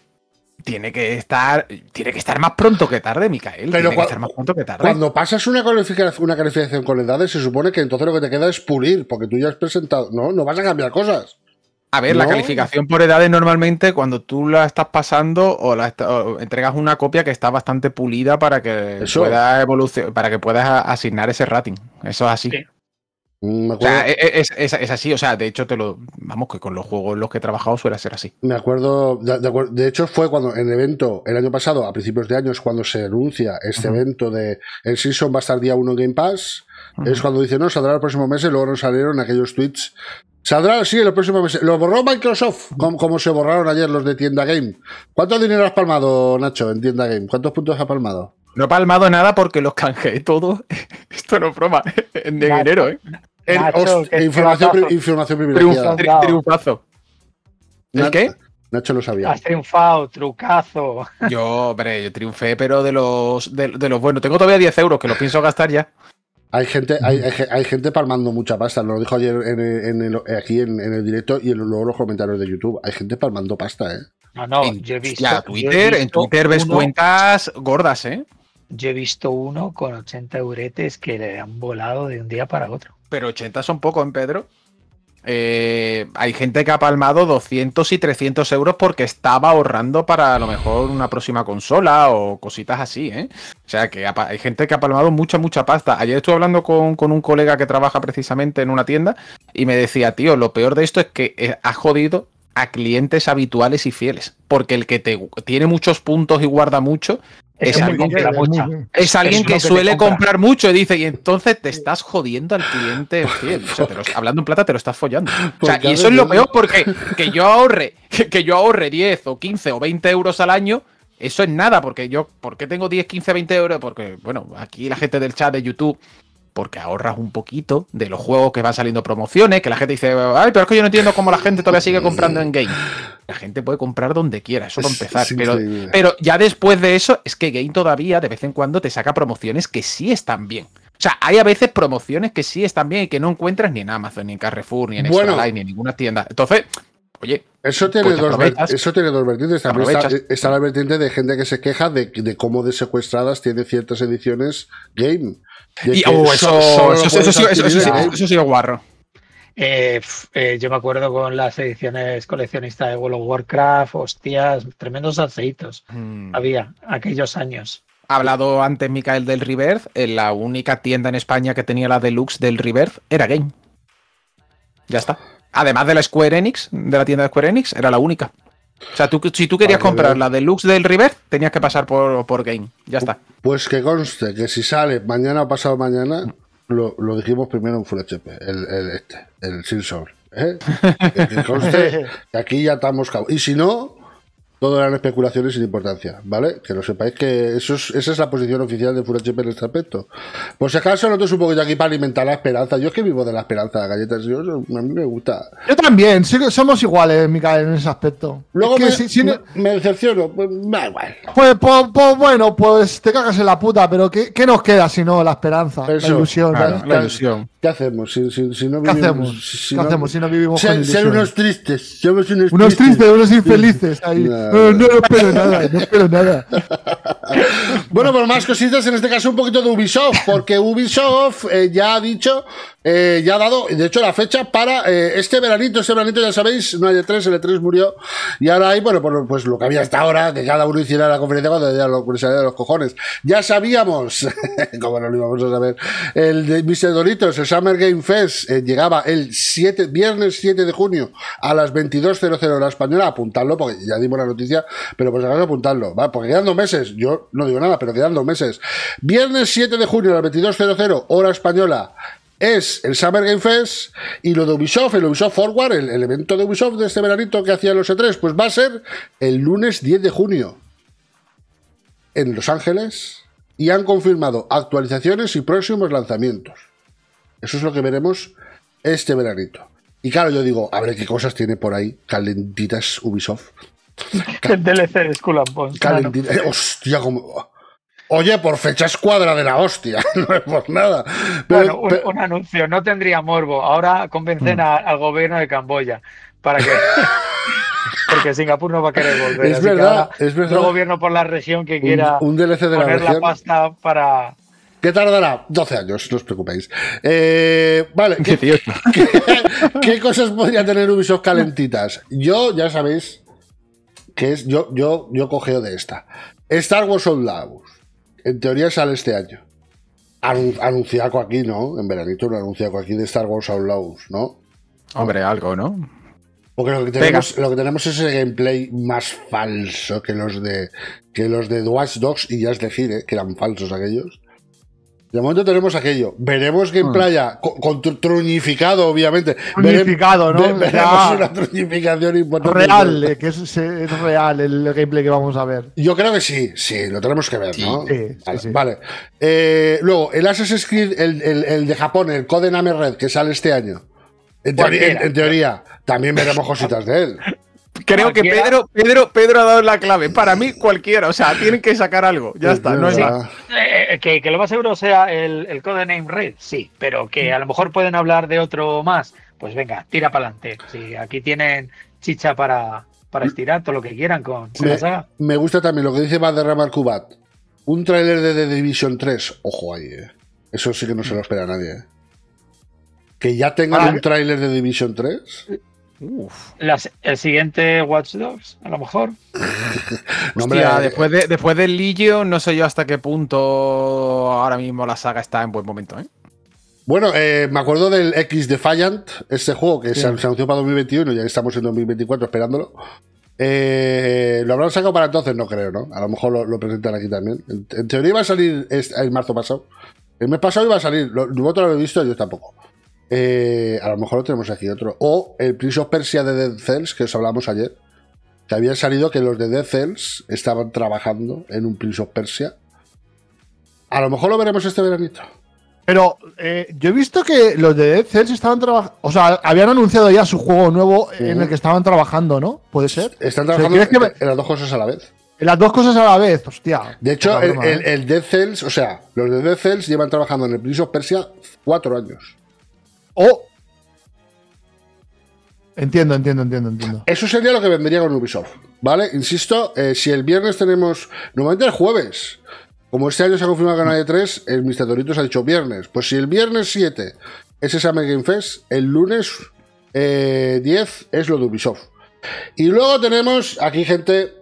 tiene que estar tiene que estar más pronto que tarde, Micael. tiene que estar más pronto que tarde. Cuando pasas una calificación, una calificación con edades, se supone que entonces lo que te queda es pulir, porque tú ya has presentado. No, no vas a cambiar cosas. A ver, la calificación por edades normalmente cuando tú la estás pasando o, la entregas una copia que está bastante pulida para que pueda para que puedas asignar ese rating. Eso es así. E, e, es, así, o sea, de hecho, te lo. Vamos, que con los juegos en los que he trabajado suele ser así. Me acuerdo, de, hecho, fue cuando en el evento, el año pasado, a principios de año, es cuando se anuncia este evento de el Season va a estar día 1 en Game Pass. Es cuando dice no, saldrá el próximo mes y luego nos salieron aquellos tweets. Saldrá, sí, el próximo mes. Lo borró Microsoft, como, como, se borraron ayer los de Tienda Game. ¿Cuánto dinero has palmado, Nacho, en Tienda Game? ¿Cuántos puntos has palmado? No he palmado nada porque los canjeé todo. Esto no es broma. De dinero, enero, ¿eh? información, Triunfazo. triunfazo. qué? Nacho lo sabía. Has triunfado, trucazo. Yo, hombre, yo triunfé, pero de los, de, los buenos. Tengo todavía 10 euros que los pienso gastar ya. Hay gente, hay, gente palmando mucha pasta. Lo dijo ayer aquí en, el directo y en, luego los comentarios de YouTube. Hay gente palmando pasta, ¿eh? No, no, yo he visto. Ya, Twitter, en Twitter ves cuentas gordas, ¿eh? Yo he visto uno con 80 euretes que le han volado de un día para otro. Pero 80 son poco, ¿en ¿eh, Pedro? Eh, hay gente que ha palmado 200 y 300 euros porque estaba ahorrando para a lo mejor una próxima consola o cositas así, ¿eh? O sea, que hay gente que ha palmado mucha, mucha pasta. Ayer estuve hablando con, con, un colega que trabaja precisamente en una tienda y me decía, tío, lo peor de esto es que eh, ha jodido a clientes habituales y fieles. Porque el que te, tiene muchos puntos y guarda mucho es, alguien, que, suele comprar mucho y dice, y entonces te estás jodiendo al cliente fiel. hablando en plata, te lo estás follando. y eso es lo peor porque que yo ahorre, que yo ahorre 10 o 15 o 20 euros al año. Eso es nada, porque yo, ¿por qué tengo 10, 15, 20 euros? Porque, bueno, aquí la gente del chat de YouTube porque ahorras un poquito de los juegos que van saliendo promociones, que la gente dice, ay, pero es que yo no entiendo cómo la gente todavía sigue comprando en Game. La gente puede comprar donde quiera, eso para empezar. pero, pero ya después de eso, es que Game todavía de vez en cuando te saca promociones que sí están bien. O sea, hay a veces promociones que sí están bien y que no encuentras ni en Amazon, ni en Carrefour, ni en Extra ni en ninguna tienda. Entonces, Oye, pues eso tiene, dos, vertientes. está, la vertiente de gente que se queja de, cómo de secuestradas tiene ciertas ediciones game. Oh, eso, eso, eso, guarro. Eh, eh, yo me acuerdo con las ediciones coleccionistas de World of Warcraft, hostias, tremendos aceitos mm. había aquellos años. Ha hablado antes Mikael del en eh, la única tienda en España que tenía la deluxe del Reverse era Game. Ya está además de la Square Enix, de la tienda de Square Enix, era la única. O sea, tú, si tú querías comprar la deluxe del River, tenías que pasar por, Game. Ya está. Pues que conste que si sale mañana o pasado mañana, lo, dijimos primero en Full HP, el, el este, el Sin ¿eh? que conste que aquí ya estamos. Y si no, Todas eran especulaciones sin importancia, ¿vale? Que lo sepáis que eso es, esa es la posición oficial de Furachip en este aspecto. Por si acaso, no te un poquito aquí para alimentar la esperanza. Yo es que vivo de la esperanza, galletas. a mí me gusta. Yo también, sí, somos iguales, Mica, en ese aspecto. Luego me, me, decepciono, pues, pues, pues, pues, bueno, pues te cagas en la puta, pero ¿qué, qué nos queda si no la esperanza? la ilusión, la ilusión. ¿Qué hacemos si, no vivimos? ¿Qué hacemos si, no... hacemos si no vivimos? Ser, unos tristes, somos unos, tristes. unos infelices ahí. Ah, no, espero nada, no espero nada. bueno, por más cositas, en este caso un poquito de Ubisoft, porque Ubisoft eh, ya ha dicho eh, ya ha dado, de hecho, la fecha para eh, este veranito, este veranito ya sabéis, no hay de 3 el E3 murió y ahora hay, bueno, pues, lo que había hasta ahora, que cada uno hiciera la conferencia cuando ya lo de los cojones. Ya sabíamos, como no lo íbamos a saber, el de Mr. el Summer Game Fest, eh, llegaba el 7, viernes 7 de junio a las 22.00 hora la española, apuntadlo, porque ya dimos la noticia, pero pues si acaso apuntadlo, va porque quedan dos meses, yo no digo nada, pero quedan dos meses. Viernes 7 de junio a las 22.00, hora española, es el Summer Game Fest y lo de Ubisoft, el Ubisoft Forward, el, evento de Ubisoft de este veranito que hacía los E3, pues va a ser el lunes 10 de junio en Los Ángeles y han confirmado actualizaciones y próximos lanzamientos. Eso es lo que veremos este veranito. Y claro, yo digo, a ver qué cosas tiene por ahí calentitas Ubisoft. el DLC de Skull and Hostia, como. Oye, por fecha escuadra de la hostia, no es por nada. bueno, un, anuncio, no tendría morbo. Ahora convencen mm. al gobierno de Camboya para que. Porque Singapur no va a querer volver. Es verdad, es verdad. gobierno por la región que quiera un, poner la, pasta para. ¿Qué tardará? 12 años, no os preocupéis. Eh, vale. ¿qué, cosas podría tener Ubisoft calentitas? Yo, ya sabéis, que es. Yo, yo, yo cogeo de esta. Star Wars Outlaws. En teoría sale este año. anunciaco aquí, ¿no? En veranito un anunciaco aquí de Star Wars Outlaws, ¿no? Hombre, algo, ¿no? Porque lo que, tenemos, lo que tenemos, es el gameplay más falso que los de que los de Watch Dogs y ya es eh, que eran falsos aquellos. De momento tenemos aquello. Veremos que en ah. playa, con, truñificado, obviamente. Verificado, ¿no? veremos una truñificación importante. Real, eh, que es, real el gameplay que vamos a ver. Yo creo que sí, sí, lo tenemos que ver, ¿no? Sí, vale. Sí. Eh, luego, el Assassin's Creed, el, de Japón, el Codename Red, que sale este año. en teoría también veremos cositas de él. Creo que Pedro, Pedro, Pedro ha dado la clave. Para mí, cualquiera. O sea, tienen que sacar algo. Ya está. Eh, que, lo más seguro sea el, el codename Red, sí. Pero que a lo mejor pueden hablar de otro más. Pues venga, tira para adelante. aquí tienen chicha para, para estirar todo lo que quieran con, me, gusta también lo que dice Baderramar Kubat. Un tráiler de The Division 3. Ojo ahí, eh. Eso sí que no se lo espera nadie. Eh. Que ya tengan un tráiler de Division 3 el siguiente Watch Dogs, a lo mejor. Eh, después, después del Lillo no sé yo hasta qué punto ahora mismo la saga está en buen momento. ¿eh? Bueno, eh, me acuerdo del X Defiant, ese juego que se anunció para 2021, ya estamos en 2024 esperándolo. lo habrán sacado para entonces, no creo, ¿no? A lo mejor lo, presentan aquí también. En, teoría iba a salir el marzo pasado. El mes pasado iba a salir, lo, te lo he visto, yo tampoco. Eh, a lo mejor lo tenemos aquí otro. O el Prince of Persia de Dead Cells, que os hablamos ayer. Que había salido que los de Dead Cells estaban trabajando en un Prince of Persia. A lo mejor lo veremos este veranito. Pero eh, yo he visto que los de Dead Cells estaban trabajando. O sea, habían anunciado ya su juego nuevo en el que estaban trabajando, ¿no? ¿Puede ser? Están trabajando en las dos cosas a la vez. En las dos cosas a la vez, hostia. De hecho, ¿eh? el, Dead Cells, o sea, los de Dead Cells llevan trabajando en el Prince of Persia cuatro años. Entiendo, entiendo, entiendo, entiendo. Eso sería lo que vendría con Ubisoft, ¿vale? Insisto, eh, si el viernes tenemos. Normalmente el jueves. Como este año se ha confirmado que no 3, e el Mr. Toritos ha dicho viernes. Pues si el viernes 7 es esa Game Fest, el lunes 10 eh, es lo de Ubisoft. Y luego tenemos aquí gente.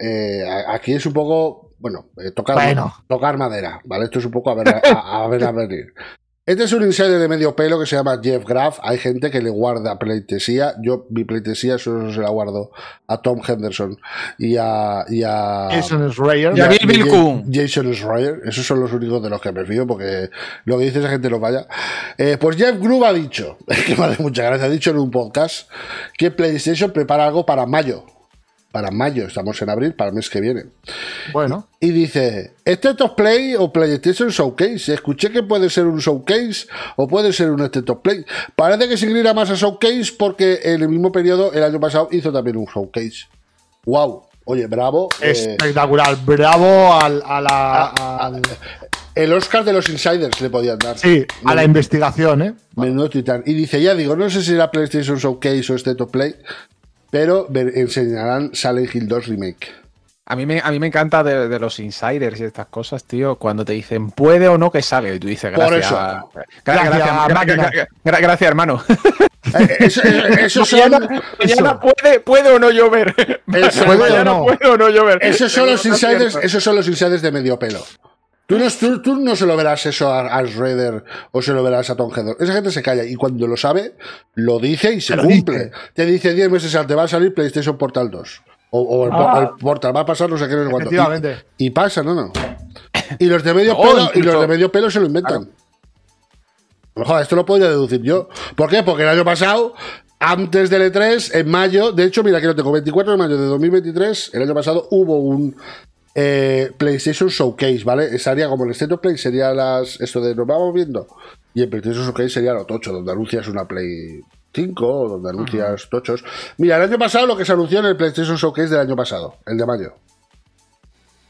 Eh, aquí es un poco. Bueno, tocar, madera, ¿vale? Esto es un poco a ver a, ver a, ver, este es un insider de medio pelo que se llama Jeff Graff. Hay gente que le guarda pleitesía. Yo, mi pleitesía solo se la guardo a Tom Henderson y a. Y a Jason Schreier. Y a, Bill Jason Schreier. Esos son los únicos de los que me fío porque lo que dice esa gente lo vaya. Eh, pues Jeff Groove ha dicho, que me ha dicho en un podcast que PlayStation prepara algo para mayo para mayo, estamos en abril, para el mes que viene. Bueno. Y, dice, este top Play o PlayStation Showcase, escuché que puede ser un showcase o puede ser un este top Play. Parece que se inclina más a showcase porque en el mismo periodo, el año pasado, hizo también un showcase. ¡Wow! Oye, bravo. Eh, Espectacular, bravo al, a la... El Oscar de los Insiders le podían dar. Sí, a la, investigación, ¿eh? Menudo titán. Y dice, ya digo, no sé si era PlayStation Showcase o este Top Play, pero enseñarán Silent Hill 2 Remake. A mí, me, a mí me encanta de, de, los insiders y estas cosas, tío, cuando te dicen puede o no que sale. y tú dices gracias. Gracias, gracias, gracias, hermano. Eh, eh, eso, eh, se llama puede, o no llover. Puede, o no. puede o no llover. Esos son, los insiders, esos son los insiders de medio pelo. Tú no, se lo verás eso a Al Redder o se lo verás a Tom Esa gente se calla y cuando lo sabe, lo dice y se cumple. Te dice 10 meses antes, va a salir PlayStation Portal 2. O, ah. el, Portal, va a pasar no sé qué, no cuánto. Y, y, pasa, no, no. Y los de medio, pelo, y los de medio pelo se lo inventan. Claro. esto lo podría deducir yo. ¿Por qué? Porque el año pasado, antes del E3, en mayo, de hecho, mira que lo tengo, 24 de mayo de 2023, el año pasado hubo un eh, PlayStation Showcase, ¿vale? área como el State Play, sería las, esto de nos vamos viendo. Y el PlayStation Showcase sería lo tocho, donde anuncias una Play 5, donde anuncias tochos. Mira, el año pasado lo que se anunció en el PlayStation Showcase del año pasado, el de mayo.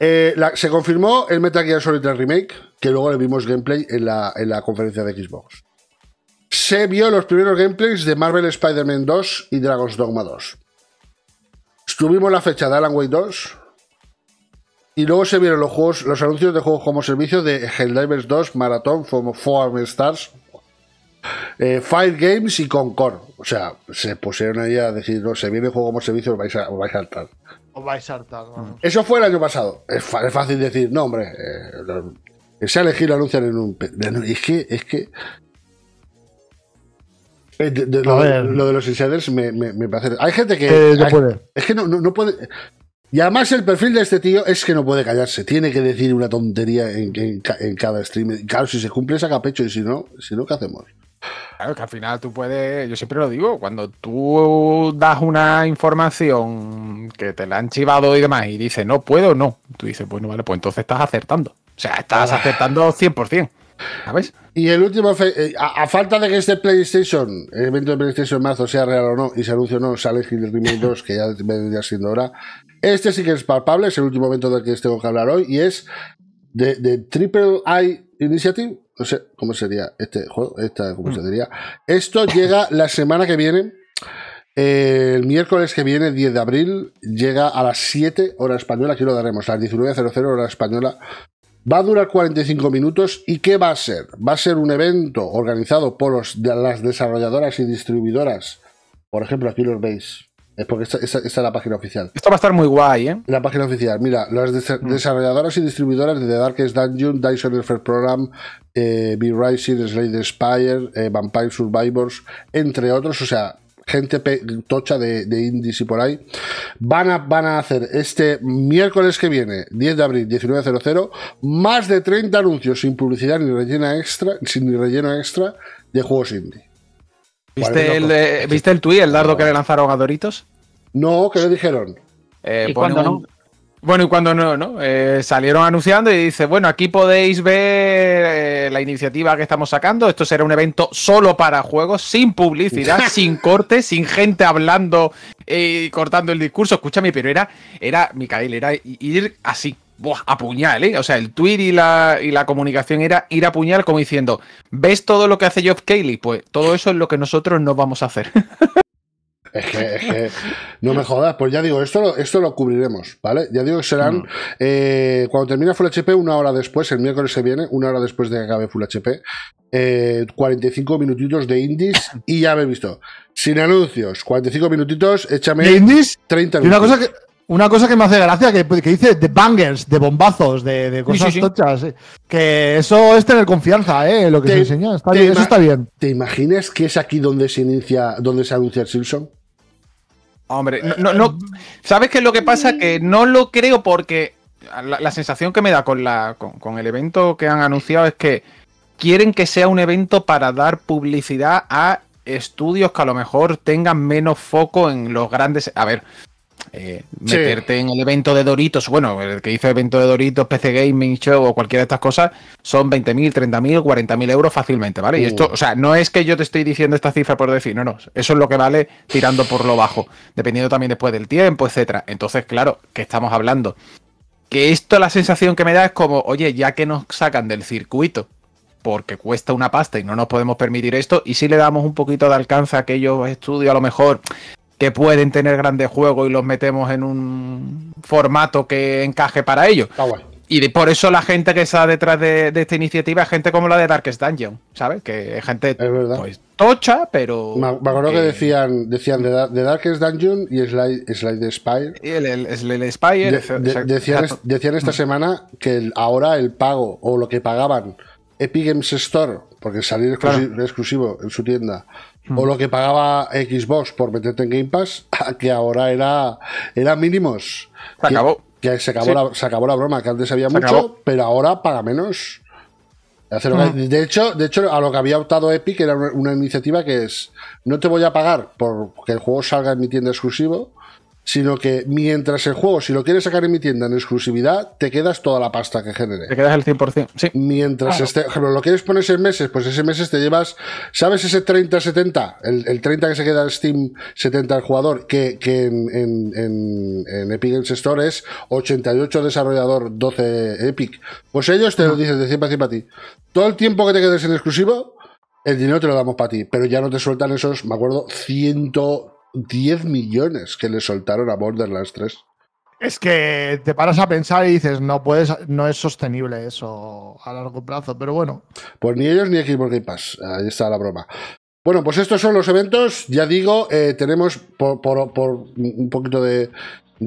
Eh, se confirmó el Metal Gear Solid Remake, que luego le vimos gameplay en la, en la conferencia de Xbox. Se vio los primeros gameplays de Marvel Spider-Man 2 y Dragon's Dogma 2. Estuvimos la fecha de Alan Way 2, y luego se vieron los juegos, los anuncios de juegos como servicio de Helldivers 2, Marathon, Form Stars, eh, Fire Games y Concord. O sea, se pusieron ahí a decir, no, se viene el juego como servicio, os vais a, Os vais a saltar vamos. Mm. Eso fue el año pasado. Es, fácil decir, no, hombre, eh, se ha elegido anunciar en un... Es que, es que... Eh, lo, de, los insiders me, parece... Hay gente que... Eh, es que no, no puede... Y además el perfil de este tío es que no puede callarse, tiene que decir una tontería en, cada stream. Claro, si se cumple saca pecho y si no, si no, ¿qué hacemos? Claro, que al final tú puedes, yo siempre lo digo, cuando tú das una información que te la han chivado y demás y dices, no puedo, no, tú dices, bueno, vale, pues entonces estás acertando. O sea, estás ah. acertando 100%. ¿Sabes? Y el último, eh, a, falta de que este PlayStation, el evento de PlayStation marzo sea real o no, y se anuncie o no, sale Hill Remake 2, que ya vendría siendo hora, este sí que es palpable, es el último evento del que tengo que hablar hoy y es de, Triple I Initiative. No sé cómo sería este juego, esta, ¿cómo se mm. diría? Esto llega la semana que viene. Eh, el miércoles que viene, 10 de abril, llega a las 7 horas española, aquí lo daremos, a las 19.00 hora española. Va a durar 45 minutos y ¿qué va a ser? Va a ser un evento organizado por los, de las desarrolladoras y distribuidoras. Por ejemplo, aquí los veis. Es porque esta es la página oficial. Esto va a estar muy guay, ¿eh? La página oficial. Mira, las mm. desarrolladoras y distribuidoras de The Darkest Dungeon, Dyson First Program, eh, Be Rising, Slade Spire, eh, Vampire Survivors, entre otros. O sea, gente tocha de, indies y por ahí, van a, van a hacer este miércoles que viene, 10 de abril, 19.00, más de 30 anuncios sin publicidad ni relleno extra, sin ni relleno extra de juegos indie. ¿Viste el, el tuit, el dardo que le lanzaron a Doritos? No, ¿qué le dijeron? Eh, ¿Y cuando no? Bueno, y cuando no, ¿no? Eh, salieron anunciando y dice, bueno, aquí podéis ver eh, la iniciativa que estamos sacando. Esto será un evento solo para juegos, sin publicidad, sin cortes, sin gente hablando y cortando el discurso. Escúchame, pero era, era, Micael, era ir así buah, a puñal, ¿eh? O sea, el tweet y la, la comunicación era ir a puñal como diciendo, ¿ves todo lo que hace Geoff Cayley? Pues todo eso es lo que nosotros no vamos a hacer. no me jodas, pues ya digo, esto lo, esto lo cubriremos, ¿vale? Ya digo que serán, eh, cuando termine Full HP, una hora después, el miércoles se viene, una hora después de que acabe Full HP, 45 eh, minutitos de indies y ya habéis visto, sin anuncios, 45 minutitos, échame indies? 30 minutos. Y una cosa que, una cosa que me hace gracia, que, dice de bangers, de bombazos, de, cosas tochas. Eh. Que eso es tener confianza, ¿eh? Lo que se enseña. eso está bien. ¿Te imaginas que es aquí donde se inicia, donde se anuncia el Simpson? Hombre, no, no, ¿Sabes qué es lo que pasa? Que no lo creo porque la, sensación que me da con, la, con el evento que han anunciado es que quieren que sea un evento para dar publicidad a estudios que a lo mejor tengan menos foco en los grandes. A ver, eh, meterte en el evento de Doritos, bueno, el que hizo evento de Doritos, PC Gaming Show o cualquiera de estas cosas, son 20.000, 30.000, 40.000 euros fácilmente, ¿vale? Y esto, uh. o sea, no es que yo te estoy diciendo esta cifra por decir, no, no, eso es lo que vale tirando por lo bajo, dependiendo también después del tiempo, etcétera. Entonces, claro, que estamos hablando? Que esto la sensación que me da es como, oye, ya que nos sacan del circuito, porque cuesta una pasta y no nos podemos permitir esto, y si le damos un poquito de alcance a aquellos estudios a lo mejor que pueden tener grandes juegos y los metemos en un formato que encaje para ellos. Y por eso la gente que está detrás de, esta iniciativa gente como la de Darkest Dungeon, ¿sabes? Que es gente pues, tocha, pero. Me, acuerdo que decían, decían de, de, Darkest Dungeon y Slide, Slide Spire. Y el, el, el decían, esta semana que ahora el pago o lo que pagaban Epic Games Store, porque salir exclusivo en su tienda o lo que pagaba Xbox por meterte en Game Pass, que ahora era, era mínimos. Se acabó. se acabó, la, broma, que antes había mucho, pero ahora paga menos. Ah. De hecho, de hecho, a lo que había optado Epic era una iniciativa que es, no te voy a pagar por que el juego salga en mi tienda exclusivo, sino que mientras el juego, si lo quieres sacar en mi tienda en exclusividad, te quedas toda la pasta que genere. Te quedas el 100%, sí. Mientras esté este, ejemplo, lo quieres poner en meses, pues ese meses te llevas, ¿sabes ese 30-70? El, 30 que se queda en Steam 70 al jugador, que, que en, en, en, Epic Games Store es 88 desarrollador, 12 Epic. Pues ellos te lo ah. dicen de 100 para ti. Todo el tiempo que te quedes en exclusivo, el dinero te lo damos para ti, pero ya no te sueltan esos, me acuerdo, ciento 10 millones que le soltaron a Borderlands 3. Es que te paras a pensar y dices, no puedes, no es sostenible eso a largo plazo, pero bueno. Pues ni ellos ni Xbox Game Pass, ahí está la broma. Bueno, pues estos son los eventos, ya digo, eh, tenemos por, por, un poquito de,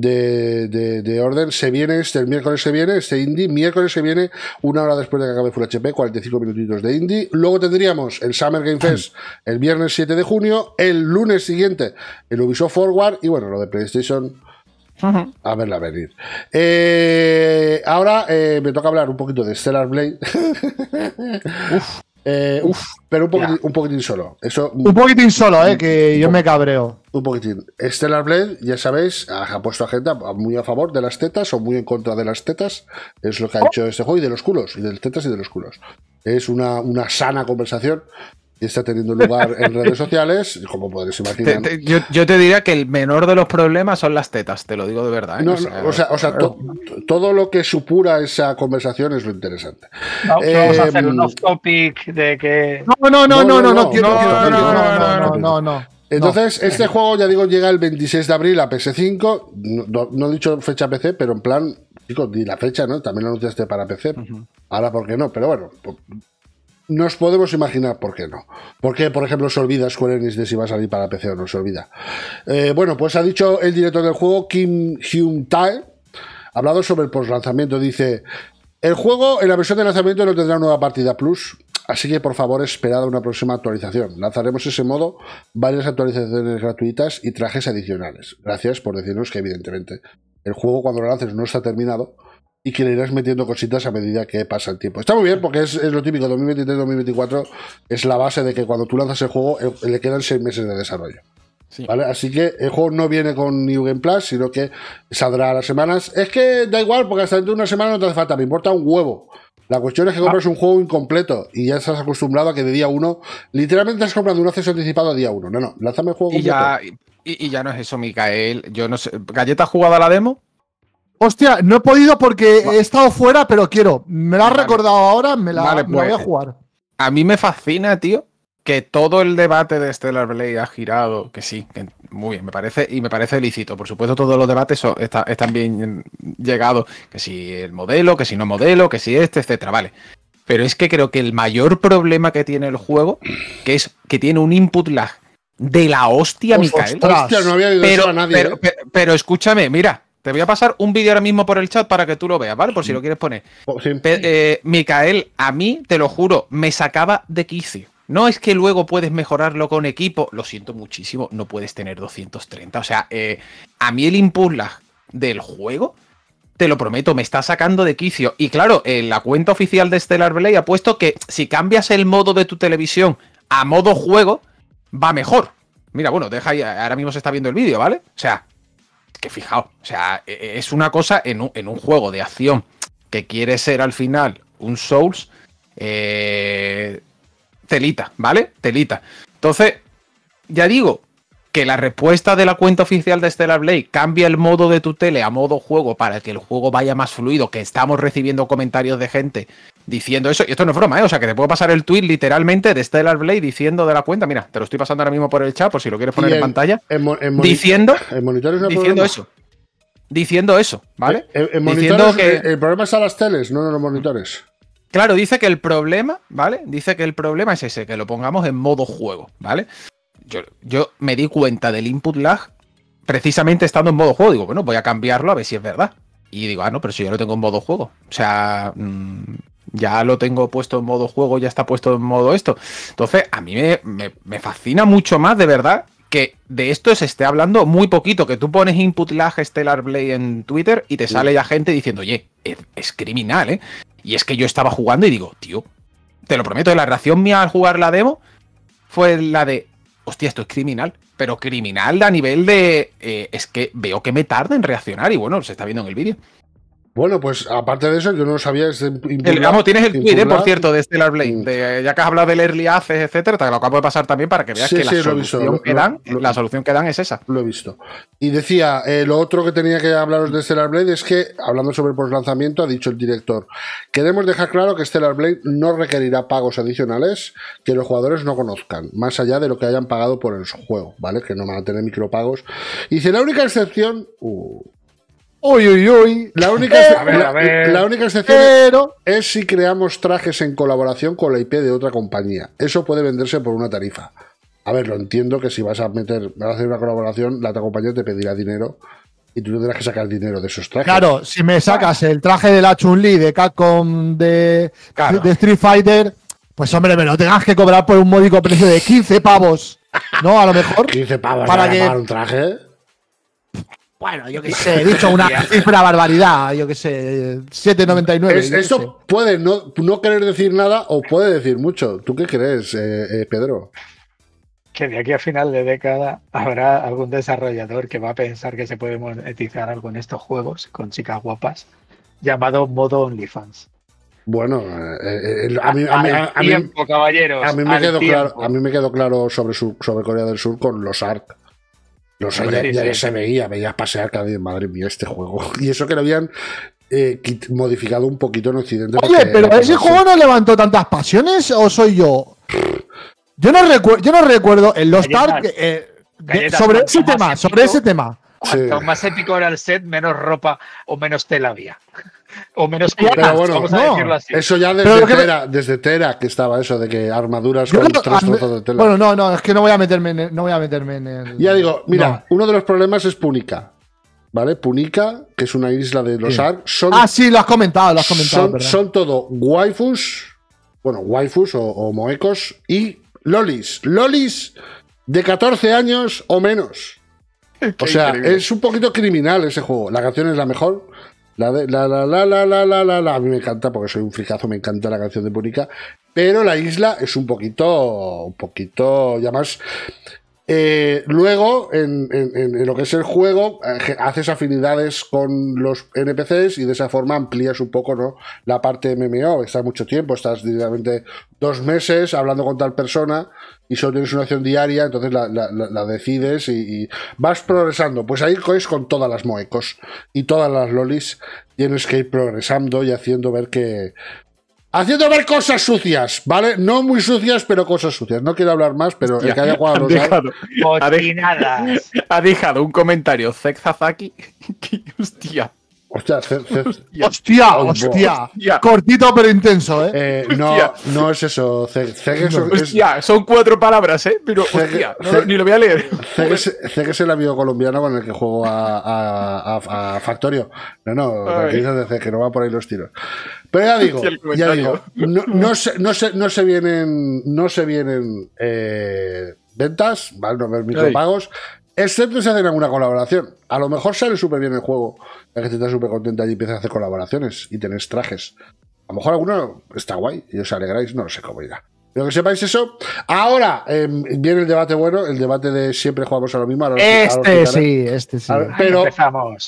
de, de, orden. Se viene este, miércoles se viene, este indie. Miércoles se viene, una hora después de que acabe Full HP, 45 minutitos de indie. Luego tendríamos el Summer Game Fest mm. el viernes 7 de junio. El lunes siguiente, el Ubisoft Forward. Y bueno, lo de PlayStation. A verla venir. Eh, ahora eh, me toca hablar un poquito de Stellar Blade. Eh, pero un poquitín, solo. Eso, un poquitín solo, eh, que yo me cabreo. Un poquitín. Stellar Blade, ya sabéis, ha puesto agenda muy a favor de las tetas o muy en contra de las tetas. Es lo que ha oh. hecho este juego y de los culos, y de las tetas y de los culos. Es una, una sana conversación y está teniendo lugar en redes sociales, como podréis imaginar. yo, te diría que el menor de los problemas son las tetas, te lo digo de verdad. o sea, o sea, todo lo que supura esa conversación es lo interesante. vamos a hacer un off-topic de que... No, no, no, no, no, no, no, no, no. Entonces, este juego, ya digo, llega el 26 de abril a PS5. No, he dicho fecha PC, pero en plan, chicos, di la fecha, ¿no? También lo anunciaste para PC. Ahora, ¿por qué no? Pero bueno, nos podemos imaginar por qué no. Porque, por ejemplo, se olvida Square Enix de si va a salir para PC o no se olvida? Eh, bueno, pues ha dicho el director del juego, Kim Hyun Tae, hablado sobre el post-lanzamiento. Dice: El juego en la versión de lanzamiento no tendrá nueva partida plus, así que por favor esperad una próxima actualización. Lanzaremos ese modo varias actualizaciones gratuitas y trajes adicionales. Gracias por decirnos que, evidentemente, el juego cuando lo lances no está terminado y que le irás metiendo cositas a medida que pasa el tiempo. Está muy bien porque es, lo típico, 2023-2024 es la base de que cuando tú lanzas el juego eh, le quedan seis meses de desarrollo. ¿Vale? Así que el juego no viene con New Game Plus, sino que saldrá a las semanas. Es que da igual, porque hasta dentro de una semana no te hace falta, me importa un huevo. La cuestión es que compras ah. un juego incompleto y ya estás acostumbrado a que de día uno, literalmente estás comprando un acceso anticipado a día uno. No, no, lánzame el juego y Ya, y, ya no es eso, Micael. Yo no ¿Galleta ha jugado a la demo? Hostia, no he podido porque he estado fuera, pero quiero. Me la has recordado ahora, me la, voy a pues, jugar. A mí me fascina, tío, que todo el debate de Stellar Blade ha girado, que sí, que muy bien, me parece, y me parece lícito. Por supuesto, todos los debates están bien llegados, que si el modelo, que si no modelo, que si este, etcétera, vale. Pero es que creo que el mayor problema que tiene el juego, que es que tiene un input lag de la hostia, pues Micael. Hostia, no había a nadie. pero, ¿eh? escúchame, mira, te voy a pasar un vídeo ahora mismo por el chat para que tú lo veas, ¿vale? Por si lo quieres poner. Oh, eh, Micael, a mí, te lo juro, me sacaba de quicio. No es que luego puedes mejorarlo con equipo, lo siento muchísimo, no puedes tener 230. O sea, eh, a mí el input del juego, te lo prometo, me está sacando de quicio. Y claro, en eh, la cuenta oficial de Stellar Blade ha puesto que si cambias el modo de tu televisión a modo juego, va mejor. Mira, bueno, deja ahí, ahora mismo se está viendo el vídeo, ¿vale? O sea, que fijaos, o sea, e, e, es una cosa en un, juego de acción que quiere ser al final un Souls, eh, telita, ¿vale? Telita. Entonces, ya digo que la respuesta de la cuenta oficial de Stellar Blade cambia el modo de tu tele a modo juego para que el juego vaya más fluido, que estamos recibiendo comentarios de gente diciendo eso. Y esto no es broma, ¿eh? O sea, que te puedo pasar el tweet literalmente de Stellar Blade diciendo de la cuenta. Mira, te lo estoy pasando ahora mismo por el chat, por si lo quieres poner en, pantalla. En, diciendo, diciendo eso. Diciendo eso, ¿vale? Eh, eh, diciendo que... El, problema es a las teles, no a los monitores. Claro, dice que el problema, ¿vale? Dice que el problema es ese, que lo pongamos en modo juego, ¿vale? Yo, yo me di cuenta del input lag precisamente estando en modo juego. Digo, bueno, voy a cambiarlo a ver si es verdad. Y digo, ah, no, pero si yo lo tengo en modo juego. O sea, mm, ya lo tengo puesto en modo juego, ya está puesto en modo esto. Entonces, a mí me, fascina mucho más, de verdad, que de esto se esté hablando muy poquito, que tú pones input lag Stellar Blade en Twitter y te sale ya gente diciendo, oye, es, criminal, ¿eh? Y es que yo estaba jugando y digo, tío, te lo prometo, la reacción mía al jugar la demo fue la de, hostia, esto es criminal, pero criminal a nivel de, eh, es que veo que me tarda en reaccionar y bueno, se está viendo en el vídeo. Bueno, pues aparte de eso, yo no sabía. el, vamos, tienes el tweet, eh, por cierto, de Stellar Blade. Mm. ya que has hablado del Early Access, etcétera, te lo acabo de pasar también para que veas que, la, solución que dan, la solución que dan es esa. Lo he visto. Y decía, eh, lo otro que tenía que hablaros de Stellar Blade es que, hablando sobre el lanzamiento, ha dicho el director: Queremos dejar claro que Stellar Blade no requerirá pagos adicionales que los jugadores no conozcan, más allá de lo que hayan pagado por el juego, ¿vale? Que no van a tener micropagos. Y si La única excepción. Uh, Uy, uy, uy. La única, eh, a única excepción eh, es si creamos trajes en colaboración con la IP de otra compañía. Eso puede venderse por una tarifa. A ver, lo entiendo que si vas a meter, vas a hacer una colaboración, la otra compañía te pedirá dinero y tú tendrás que sacar dinero de esos trajes. Claro, si me sacas el traje de la Chun-Li, de Capcom, de, de Street Fighter, pues hombre, me lo tengas que cobrar por un módico precio de 15 pavos. ¿No? A lo mejor. 15 pavos para, que, un traje. Bueno, yo que sé, he dicho una barbaridad, yo que sé, 7,99. Es, eso puede no, no, querer decir nada o puede decir mucho. ¿Tú qué crees, eh, eh, Pedro? Que de aquí a final de década habrá algún desarrollador que va a pensar que se puede monetizar algo en estos juegos con chicas guapas, llamado modo OnlyFans. Bueno, a, mí, me quedó claro, sobre, sobre Corea del Sur con los ARC. No, ya, se veía, veías pasear cada día madre mía, este juego. Y eso que lo habían eh, modificado un poquito en Occidente. Oye, pero ese juego no levantó tantas pasiones, o soy yo. Yo no, recuerdo yo no recuerdo en los Dark eh, sobre, ese tema, sobre ese tema, más épico era el set, menos ropa o menos tela había o menos que pero decirlo así. Eso ya desde Tera, que estaba eso de que armaduras con de tela. Bueno, no, no, es que no voy a meterme en el, no voy a meterme en Ya digo, mira, uno de los problemas es Punica. ¿Vale? Punica, que es una isla de los son, ah, sí, lo has comentado, lo has comentado. Son, todo waifus, bueno, waifus o, moecos y lolis. Lolis de 14 años o menos. o sea, es un poquito criminal ese juego. La canción es la mejor. La, la, la, la, la, la, la, la, a mí me encanta porque soy un fricazo, me encanta la canción de Mónica, pero la isla es un poquito, un poquito, ya más... Eh, luego, en, en, lo que es el juego, eh, haces afinidades con los NPCs y de esa forma amplías un poco ¿no? la parte MMO. Estás mucho tiempo, estás directamente dos meses hablando con tal persona y solo tienes una acción diaria, entonces la, decides y, vas progresando. Pues ahí es con todas las moecos y todas las lolis. Tienes que ir progresando y haciendo ver que. Haciendo ver cosas sucias, ¿vale? No muy sucias, pero cosas sucias. No quiero hablar más, pero el que haya jugado ha, dejado, ha dejado un comentario Zek Zazaki. hostia. Hostia, hostia, Cortito pero intenso, ¿eh? eh no, no es eso. son cuatro palabras, ¿eh? Pero hostia, ni lo voy a leer. que es el amigo colombiano con el que juego a, a, Factorio. No, no, tranquilízate, que no va por ahí los tiros. Pero ya digo, ya digo, no, se, no, se, no se vienen, no se vienen eh, ventas, ¿vale? No ver micropagos. Excepto si hacen alguna colaboración. A lo mejor sale súper bien el juego. La gente está súper contenta y empieza a hacer colaboraciones y tenéis trajes. A lo mejor alguno está guay y os alegráis, no lo sé cómo irá. Pero que sepáis eso. Ahora em, viene el debate bueno, el debate de siempre jugamos a lo mismo. este sí, este sí. pero,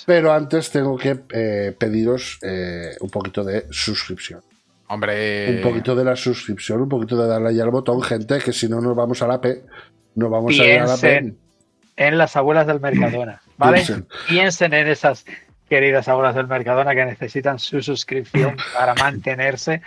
pero antes tengo que eh, pediros eh, un poquito de suscripción. Hombre. Un poquito de la suscripción, un poquito de darle ahí al botón, gente, que si no nos vamos a la P. Nos vamos a ir a la P en las abuelas del Mercadona, mm. ¿vale? Piensen. en esas queridas abuelas del Mercadona que necesitan su suscripción mm. para mantenerse.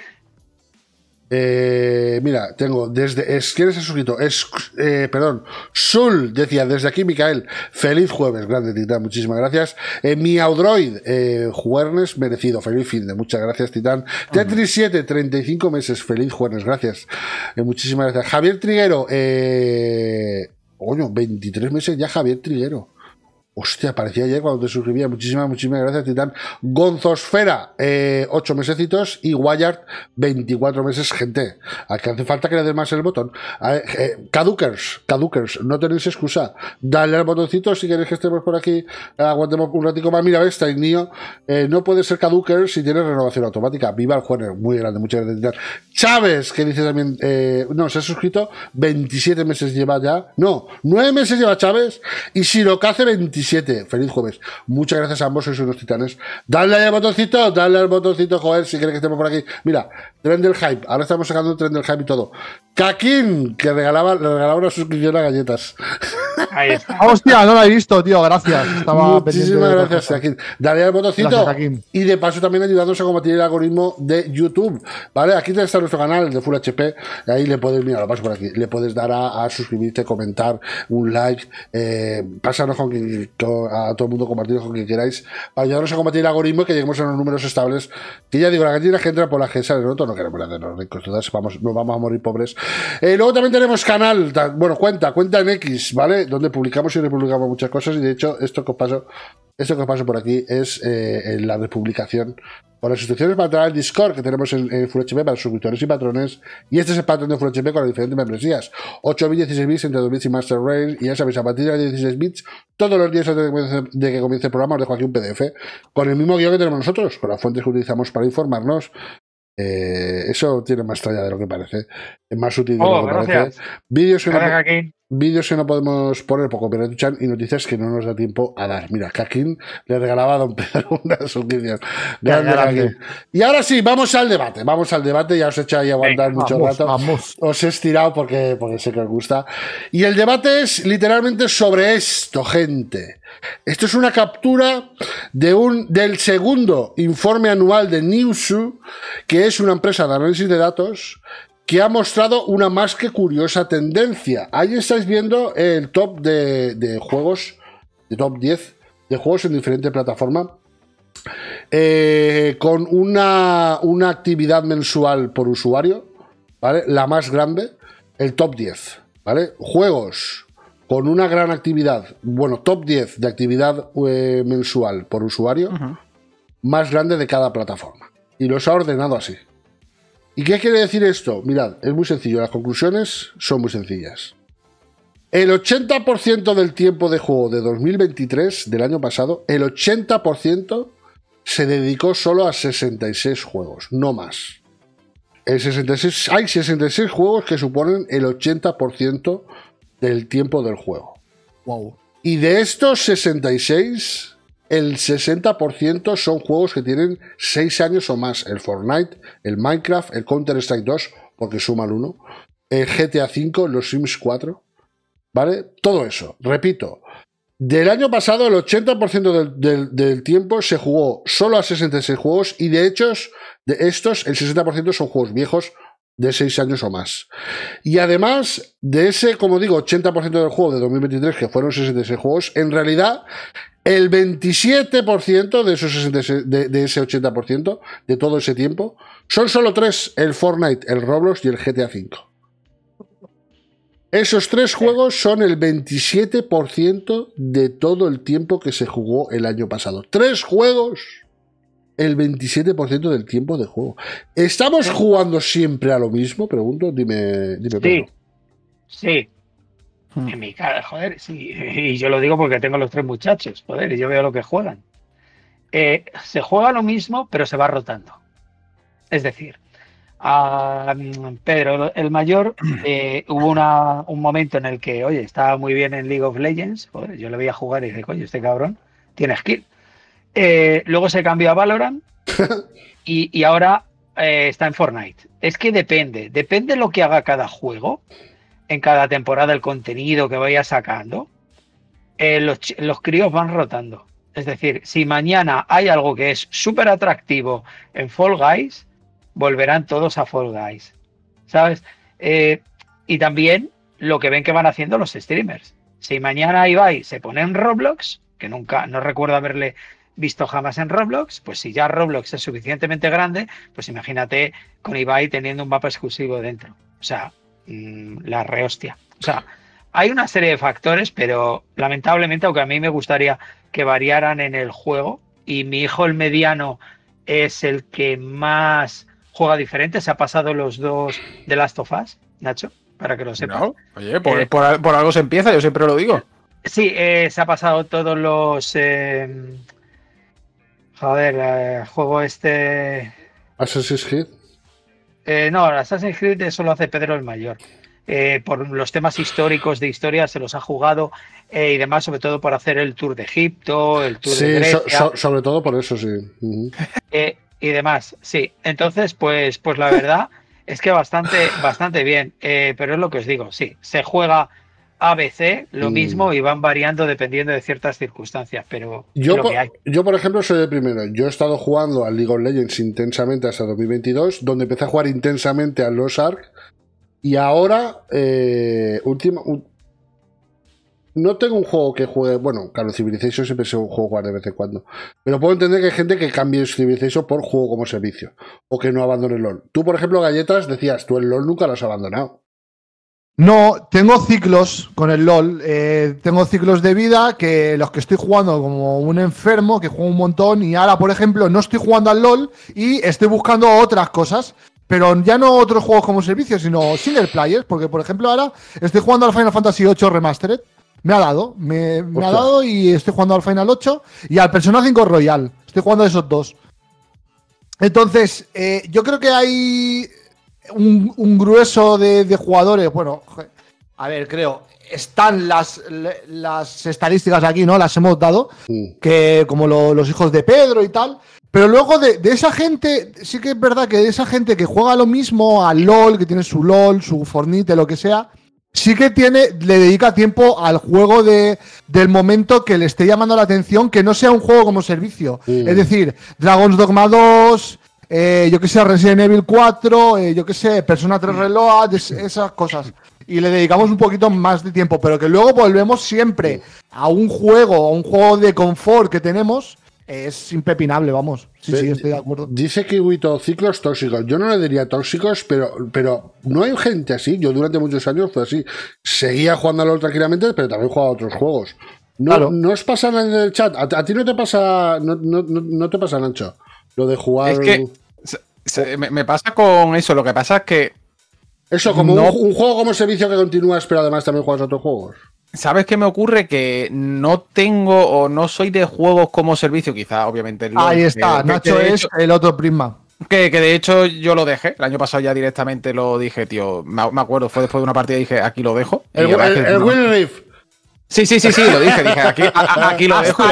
Eh, mira, tengo desde. Es, ¿Quién ha suscrito? Es, eh, perdón, Sul decía desde aquí, Micael. Feliz jueves, grande Titán, muchísimas gracias. Eh, mi Audroid, eh, jueves merecido, feliz fin de. Muchas gracias, Titán. Uh 7 35 meses, feliz jueves, gracias. Eh, muchísimas gracias. Javier Triguero, eh coño, 23 meses ya Javier Triguero. Hostia, aparecía ayer cuando te suscribía. Muchísimas, muchísimas gracias, Titán. Gonzosfera, 8 eh, mesecitos. Y Wyatt, 24 meses, gente. A que hace falta que le den más el botón. Eh, caducers caducers, no tenéis excusa. Dale al botoncito si queréis que estemos por aquí. Aguantemos un ratico más. Mira, ves, Eh, no puede ser caducers si tienes renovación automática. Viva el jueves. Muy grande, muchas gracias, Titán. Chávez, que dice también. Eh, no, se ha suscrito. 27 meses lleva ya. No, 9 meses lleva Chávez. Y si lo hace, 27. Feliz jueves. Muchas gracias a ambos, sois unos titanes. Dale al botoncito, dale al botoncito, joder, si quieres que estemos por aquí. Mira, tren del hype. Ahora estamos sacando el tren del hype y todo. Kakin, que regalaba, le regalaba una suscripción a galletas. Ahí ah, Hostia, no lo he visto, tío. Gracias. Estaba Muchísimas gracias, Jaquín. Dale al botoncito. y de paso también ayudarnos a combatir el algoritmo de YouTube. ¿Vale? Aquí está nuestro canal, de Full HP. Ahí le puedes, mira, lo paso por aquí. Le puedes dar a, suscribirte, comentar, un like. Eh, pásanos con quien, a todo el mundo, compartir con quien queráis. Para ayudarnos a combatir el algoritmo y que lleguemos a unos números estables. Que ya digo, la cantidad que entra por la gente sale, no queremos los ricos. vamos, nos vamos a morir pobres. Eh, luego también tenemos canal, bueno, cuenta, cuenta en X, ¿vale? donde publicamos y republicamos muchas cosas. Y de hecho, esto que os paso, esto que por aquí es eh, la republicación por las instituciones al Discord que tenemos en, FullHP para suscriptores y patrones. Y este es el patrón de FullHP con las diferentes membresías: 8 bits, 16 bits, entre 2 y Master Rail. Y ya sabéis, a partir de 16 bits, todos los días antes de que, comience, el programa, os dejo aquí un PDF con el mismo guión que tenemos nosotros, con las fuentes que utilizamos para informarnos. Eh, eso tiene más talla de lo que parece. Es más útil de lo oh, que parece. Vídeos que, Vídeos que no podemos poner por copyright Chan y noticias que no nos da tiempo a dar. Mira, Kakin le regalaba a Don Pedro una suscripción. Grande, Y ahora sí, vamos al debate. Vamos al debate. Ya os he hecho ahí aguantar mucho rato. Os he estirado porque, porque sé que os gusta. Y el debate es literalmente sobre esto, gente. Esto es una captura de un, del segundo informe anual de Newsu, que es una empresa de análisis de datos que ha mostrado una más que curiosa tendencia. Ahí estáis viendo el top de, juegos, de top 10 de juegos en diferente plataforma. Eh, con una, una, actividad mensual por usuario, ¿vale? La más grande, el top 10, ¿vale? Juegos con una gran actividad, bueno, top 10 de actividad eh, mensual por usuario, más grande de cada plataforma. Y los ha ordenado así. ¿Y qué quiere decir esto? Mirad, es muy sencillo, las conclusiones son muy sencillas. El 80% del tiempo de juego de 2023, del año pasado, el 80% se dedicó solo a 66 juegos, no más. 66, hay 66 juegos que suponen el 80% del tiempo del juego. Wow. Y de estos 66, el 60% son juegos que tienen 6 años o más. El Fortnite, el Minecraft, el Counter-Strike 2, porque suma el 1. el GTA V, los Sims 4, ¿vale? Todo eso, repito. Del año pasado, el 80% del, del, tiempo se jugó solo a 66 juegos y de hecho, de estos, el 60% son juegos viejos de 6 años o más. Y además de ese, como digo, 80% del juego de 2023, que fueron 66 juegos, en realidad el 27% de, esos de, ese 80%, de todo ese tiempo, son solo tres, el Fortnite, el Roblox y el GTA V. Esos tres juegos son el 27% de todo el tiempo que se jugó el año pasado. Tres juegos el 27% del tiempo de juego. ¿Estamos jugando siempre a lo mismo? Pregunto, dime, dime Sí, sí. Hmm. En mi cara, joder, sí. Y yo lo digo porque tengo los tres muchachos, joder, y yo veo lo que juegan. Eh, se juega lo mismo, pero se va rotando. Es decir, a ah, Pedro, el mayor, eh, hubo una, un momento en el que, oye, estaba muy bien en League of Legends, yo le veía jugar y dije, coño, este cabrón tiene skill. Eh, luego se cambió a Valorant y, ahora eh, está en Fortnite. Es que depende, depende lo que haga cada juego, en cada temporada el contenido que vaya sacando. Eh, los, críos van rotando. Es decir, si mañana hay algo que es súper atractivo en Fall Guys, volverán todos a Fall Guys. ¿Sabes? y también lo que ven que van haciendo los streamers. Si mañana Ibai se pone en Roblox, que nunca, no recuerdo haberle visto jamás en Roblox, pues si ya Roblox es suficientemente grande, pues imagínate con Ibai teniendo un mapa exclusivo dentro. O sea, mm, la rehostia. O sea, hay una serie de factores, pero lamentablemente, aunque a mí me gustaría que variaran en el juego, y mi hijo el mediano es el que más juega diferente, se ha pasado los dos de Last of Us, Nacho, para que lo sepas. oye, eh, por, algo se empieza, yo siempre lo digo. Sí, eh, se ha pasado todos los... Eh, Joder, el juego este. ¿Assassin's Creed? Eh, no, Assassin's Creed eso lo hace Pedro el Mayor. Eh, por los temas históricos de historia se los ha jugado eh, y demás, sobre todo por hacer el tour de Egipto, el tour de Grecia. sobre todo por eso, sí. y demás, sí. Entonces, pues, pues la verdad es que bastante, bastante bien. pero es lo que os digo, sí, se juega ABC, lo mm. mismo, y van variando dependiendo de ciertas circunstancias, pero yo, por, yo por ejemplo, soy el primero. Yo he estado jugando al League of Legends intensamente hasta 2022, donde empecé a jugar intensamente a Los Ark, y ahora, eh, último, no tengo un juego que juegue, bueno, claro, Civilization siempre es un juego jugar de vez en cuando, pero puedo entender que hay gente que cambie Civilization por juego como servicio, o que no abandone el LOL. Tú, por ejemplo, galletas, decías, tú el LOL nunca lo has abandonado. No, tengo ciclos con el LOL. Eh, tengo ciclos de vida que los que estoy jugando como un enfermo, que juego un montón, y ahora, por ejemplo, no estoy jugando al LOL y estoy buscando otras cosas. Pero ya no otros juegos como servicio, sino single players, porque por ejemplo ahora estoy jugando al Final Fantasy VIII Remastered. Me ha dado, me, ha dado y estoy jugando al Final 8 y al Persona 5 Royal. Estoy jugando esos dos. Entonces, eh, yo creo que hay un, grueso de, jugadores. Bueno, a ver, creo. Están las, las estadísticas aquí, ¿no? Las hemos dado. Que como los hijos de Pedro y tal. Pero luego de, esa gente, sí que es verdad que de esa gente que juega lo mismo a LOL, que tiene su LOL, su Fornite, lo que sea, sí que tiene, le dedica tiempo al juego de, del momento que le esté llamando la atención, que no sea un juego como servicio. Es decir, Dragon's Dogma 2, eh, yo que sé, Resident Evil 4, eh, yo que sé, Persona 3 Reload, esas cosas. Y le dedicamos un poquito más de tiempo, pero que luego volvemos siempre a un juego, a un juego de confort que tenemos, es impepinable, vamos. Sí, sí, estoy de acuerdo. Dice que ciclos tóxicos. Yo no le diría tóxicos, pero, pero no hay gente así. Yo durante muchos años fue así. Seguía jugando jugándolo tranquilamente, pero también jugaba otros juegos. No, no os pasa en el chat. A, ti no te pasa. No, te pasa, Ancho Lo de jugar me, pasa con eso, lo que pasa es que. Eso, como un, juego como servicio que continúas, pero además también juegas otros juegos. ¿Sabes qué me ocurre? Que no tengo o no soy de juegos como servicio, quizá, obviamente. Ahí está, eh, Nacho es el otro prisma. Que, de hecho yo lo dejé. El año pasado ya directamente lo dije, tío. Me, acuerdo, fue después de una partida y dije, aquí lo dejo. El, Reef. Sí, sí, sí, sí, lo dije, dije, aquí, lo dejo.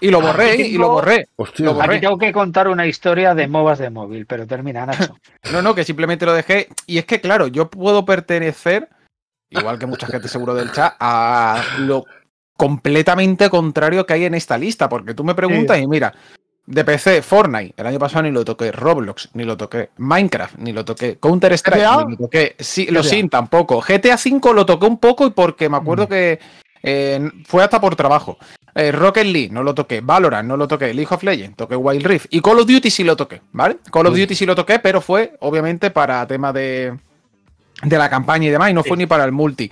Y lo borré, y lo borré. Hostia, tengo que contar una historia de MOBAs de móvil, pero termina, Nacho. no, no, que simplemente lo dejé. Y es que, claro, yo puedo pertenecer, igual que mucha gente seguro del chat, a lo completamente contrario que hay en esta lista. Porque tú me preguntas y mira, de PC, Fortnite, el año pasado ni lo toqué, Roblox, ni lo toqué, Minecraft, ni lo toqué, Counter Strike, ni lo toqué, sí, lo Sin tampoco, GTA V lo toqué un poco y porque me acuerdo mm. que eh, fue hasta por trabajo. Eh, Rocket League no lo toqué, Valorant no lo toqué, League of Legends toqué Wild Rift y Call of Duty sí lo toqué, ¿vale? Call of Duty sí lo toqué, pero fue obviamente para tema de, de la campaña y demás y no fue ni para el multi.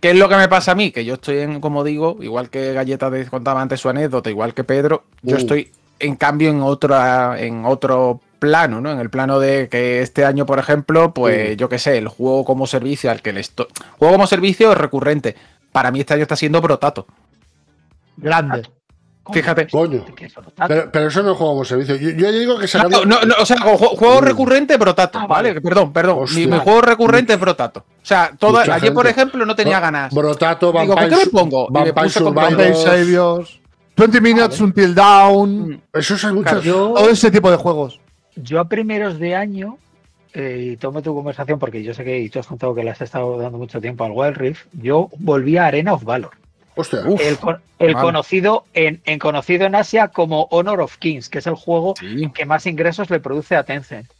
¿Qué es lo que me pasa a mí? Que yo estoy en, como digo, igual que Galleta contaba antes su anécdota, igual que Pedro, yo uh. estoy en cambio en otra, en otro plano, ¿no? En el plano de que este año, por ejemplo, pues yo qué sé, el juego como servicio al que le estoy. Juego como servicio es recurrente para mí este año está siendo Brotato. Grande. Fíjate. Coño. Pero, eso no es juego como servicio. Yo, yo digo que se ha no, o sea, juego, recurrente brotato. Ah, vale. perdón, perdón. Si Mi, juego recurrente es brotato. O sea, ayer, por ejemplo, no tenía ganas. Brotato, Digo, ¿qué me pongo? Y me Saviors, 20 Minutes Until Down. Eso es mucho. Claro, ese tipo de juegos. Yo a primeros de año eh, y tomo tu conversación porque yo sé que tú has contado que le has estado dando mucho tiempo al Wild Rift. Yo volví a Arena of Valor. el, conocido en, conocido en Asia como Honor of Kings, que es el juego que más ingresos le produce a Tencent.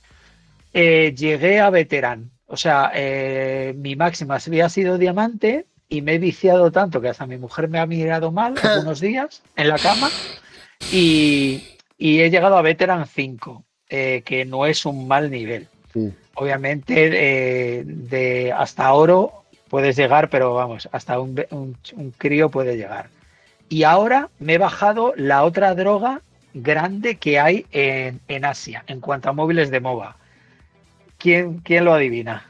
Eh, llegué a Veteran o sea, eh, mi máxima había sido diamante y me he viciado tanto que hasta mi mujer me ha mirado mal algunos días en la cama y, he llegado a veteran 5, que no es un mal nivel. Obviamente, eh, de hasta oro puedes llegar, pero vamos, hasta un, crío puede llegar. Y ahora me he bajado la otra droga grande que hay en, Asia en cuanto a móviles de MOBA. ¿Quién, lo adivina?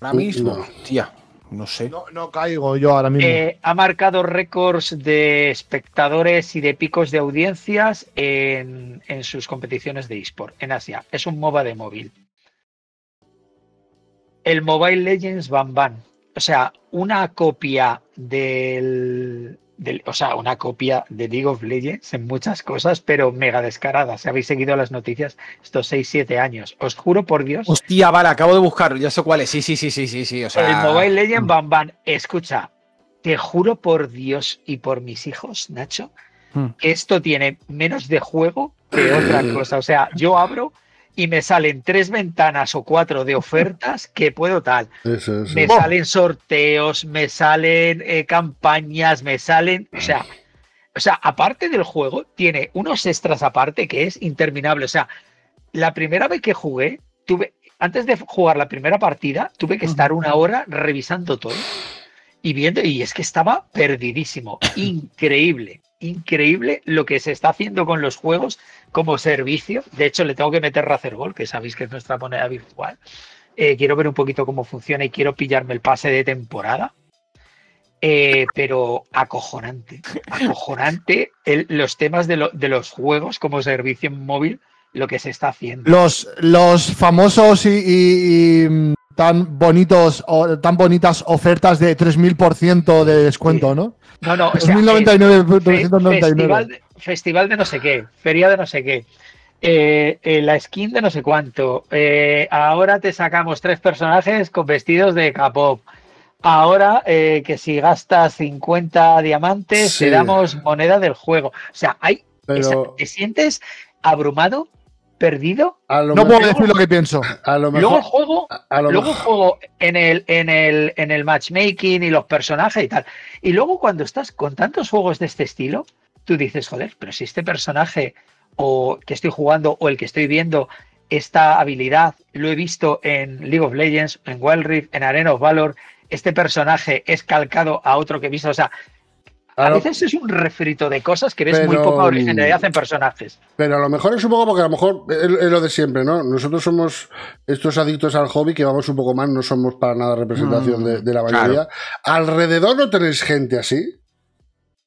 la misma tía. No sé. No, caigo yo ahora mismo. Eh, ha marcado récords de espectadores y de picos de audiencias en, sus competiciones de eSport en Asia. Es un MOBA de móvil. El Mobile Legends Van Van. O sea, una copia del o sea, una copia de League of Legends en muchas cosas, pero mega descarada. Si habéis seguido las noticias estos 6-7 años, os juro por Dios. Hostia, vale, acabo de buscarlo, ya sé cuál es. Sí, sí, sí, sí, sí, sí. O sea... El Mobile Legend mm. Bam Bam, escucha, te juro por Dios y por mis hijos, Nacho, mm. esto tiene menos de juego que otra cosa. O sea, yo abro y me salen tres ventanas o cuatro de ofertas que puedo tal. Me salen sorteos, me salen eh, campañas, me salen. O sea, o sea, aparte del juego, tiene unos extras aparte que es interminable. O sea, la primera vez que jugué, tuve. Antes de jugar la primera partida, tuve que estar una hora revisando todo y viendo, y es que estaba perdidísimo. Increíble increíble lo que se está haciendo con los juegos como servicio. De hecho, le tengo que meter gol que sabéis que es nuestra moneda virtual. Eh, quiero ver un poquito cómo funciona y quiero pillarme el pase de temporada. Eh, pero acojonante, acojonante los temas de, los juegos como servicio en móvil, lo que se está haciendo. Los, los famosos y mm, tan bonitos o, tan bonitas ofertas de 3000% de descuento, ¿no? No, no, o eh, Festival, de, no sé qué, feria de no sé qué. Eh, la skin de no sé cuánto. Eh, ahora te sacamos tres personajes con vestidos de K-pop. Ahora que si gastas 50 diamantes, te damos moneda del juego. O sea, hay, te sientes abrumado perdido. no puedo decir lo que pienso. luego juego, juego en el, en el, en el matchmaking y los personajes y tal. Y luego cuando estás con tantos juegos de este estilo, tú dices, joder, pero si este personaje o que estoy jugando o el que estoy viendo esta habilidad lo he visto en League of Legends, en Wild Rift, en Arena of Valor, este personaje es calcado a otro que he visto, o sea, a veces es un refrito de cosas que ves muy poca originalidad en personajes. Pero a lo mejor es un poco porque a lo mejor es, lo de siempre, ¿no? Nosotros somos estos adictos al hobby que vamos un poco más, no somos para nada representación mm, de, la mayoría. Alrededor no tenéis gente así.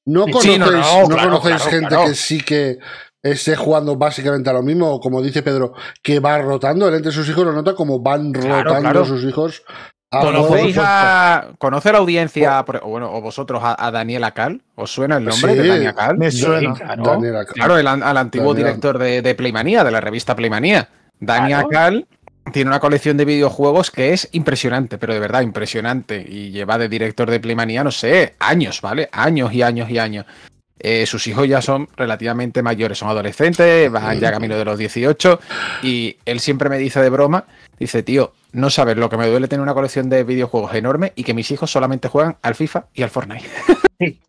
No conocéis, gente que sí que esté jugando básicamente a lo mismo, como dice Pedro, que va rotando. El entre sus hijos lo nota como van rotando sus hijos Ah, ¿Conocéis pues, pues. a, ¿Conoce la audiencia, o, bueno, o vosotros, a, Daniel Daniela Cal? ¿Os suena el nombre de Daniela Cal? Me suena. Claro, Daniela claro al antiguo director de, de, Playmanía, de la revista Playmanía. Daniel Akal tiene una colección de videojuegos que es impresionante, pero de verdad impresionante. Y lleva de director de Playmanía, no sé, años, ¿vale? Años y años y años. Eh, sus hijos ya son relativamente mayores, son adolescentes, van ya camino de los 18. Y él siempre me dice de broma, dice, tío, no sabes lo que me duele tener una colección de videojuegos enorme y que mis hijos solamente juegan al FIFA y al Fortnite.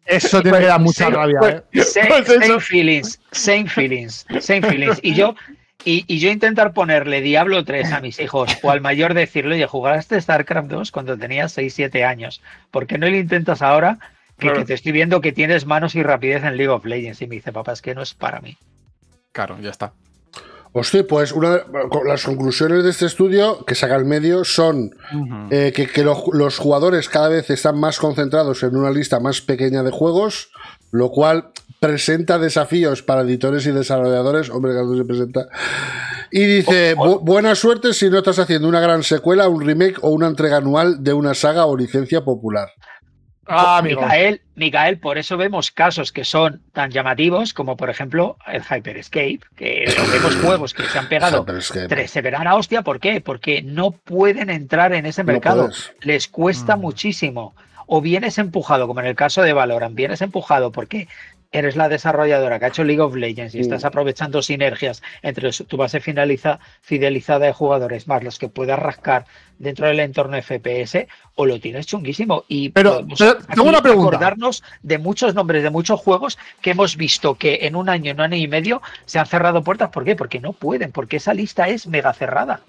Eso tiene que pues, dar mucha rabia. Pues, ¿eh? same, pues feelings, same feelings, same feelings. Y yo, y, yo intentar ponerle Diablo 3 a mis hijos o al mayor decirle, oye, jugaste StarCraft 2 cuando tenías 6, 7 años. ¿Por qué no lo intentas ahora que, que te estoy viendo que tienes manos y rapidez en League of Legends? Y me dice, papá, es que no es para mí. Claro, ya está. Hostia, pues, pues, una las conclusiones de este estudio que saca el medio son eh, que, los jugadores cada vez están más concentrados en una lista más pequeña de juegos, lo cual presenta desafíos para editores y desarrolladores. Hombre, que se presenta. Y dice: oh, oh. Buena suerte si no estás haciendo una gran secuela, un remake o una entrega anual de una saga o licencia popular. Ah, Micael, por eso vemos casos que son tan llamativos como, por ejemplo, el Hyper Escape, que vemos juegos que se han pegado, se verán a hostia. ¿Por qué? Porque no pueden entrar en ese mercado. Les cuesta mm. muchísimo. O vienes empujado, como en el caso de Valorant, vienes empujado porque eres la desarrolladora que ha hecho League of Legends y estás aprovechando sinergias entre tu base finaliza, fidelizada de jugadores más los que puedas rascar dentro del entorno FPS, o lo tienes chunguísimo. Y pero, tengo una pregunta. recordarnos de muchos nombres, de muchos juegos que hemos visto que en un año, en un año y medio se han cerrado puertas. ¿Por qué? Porque no pueden, porque esa lista es mega cerrada.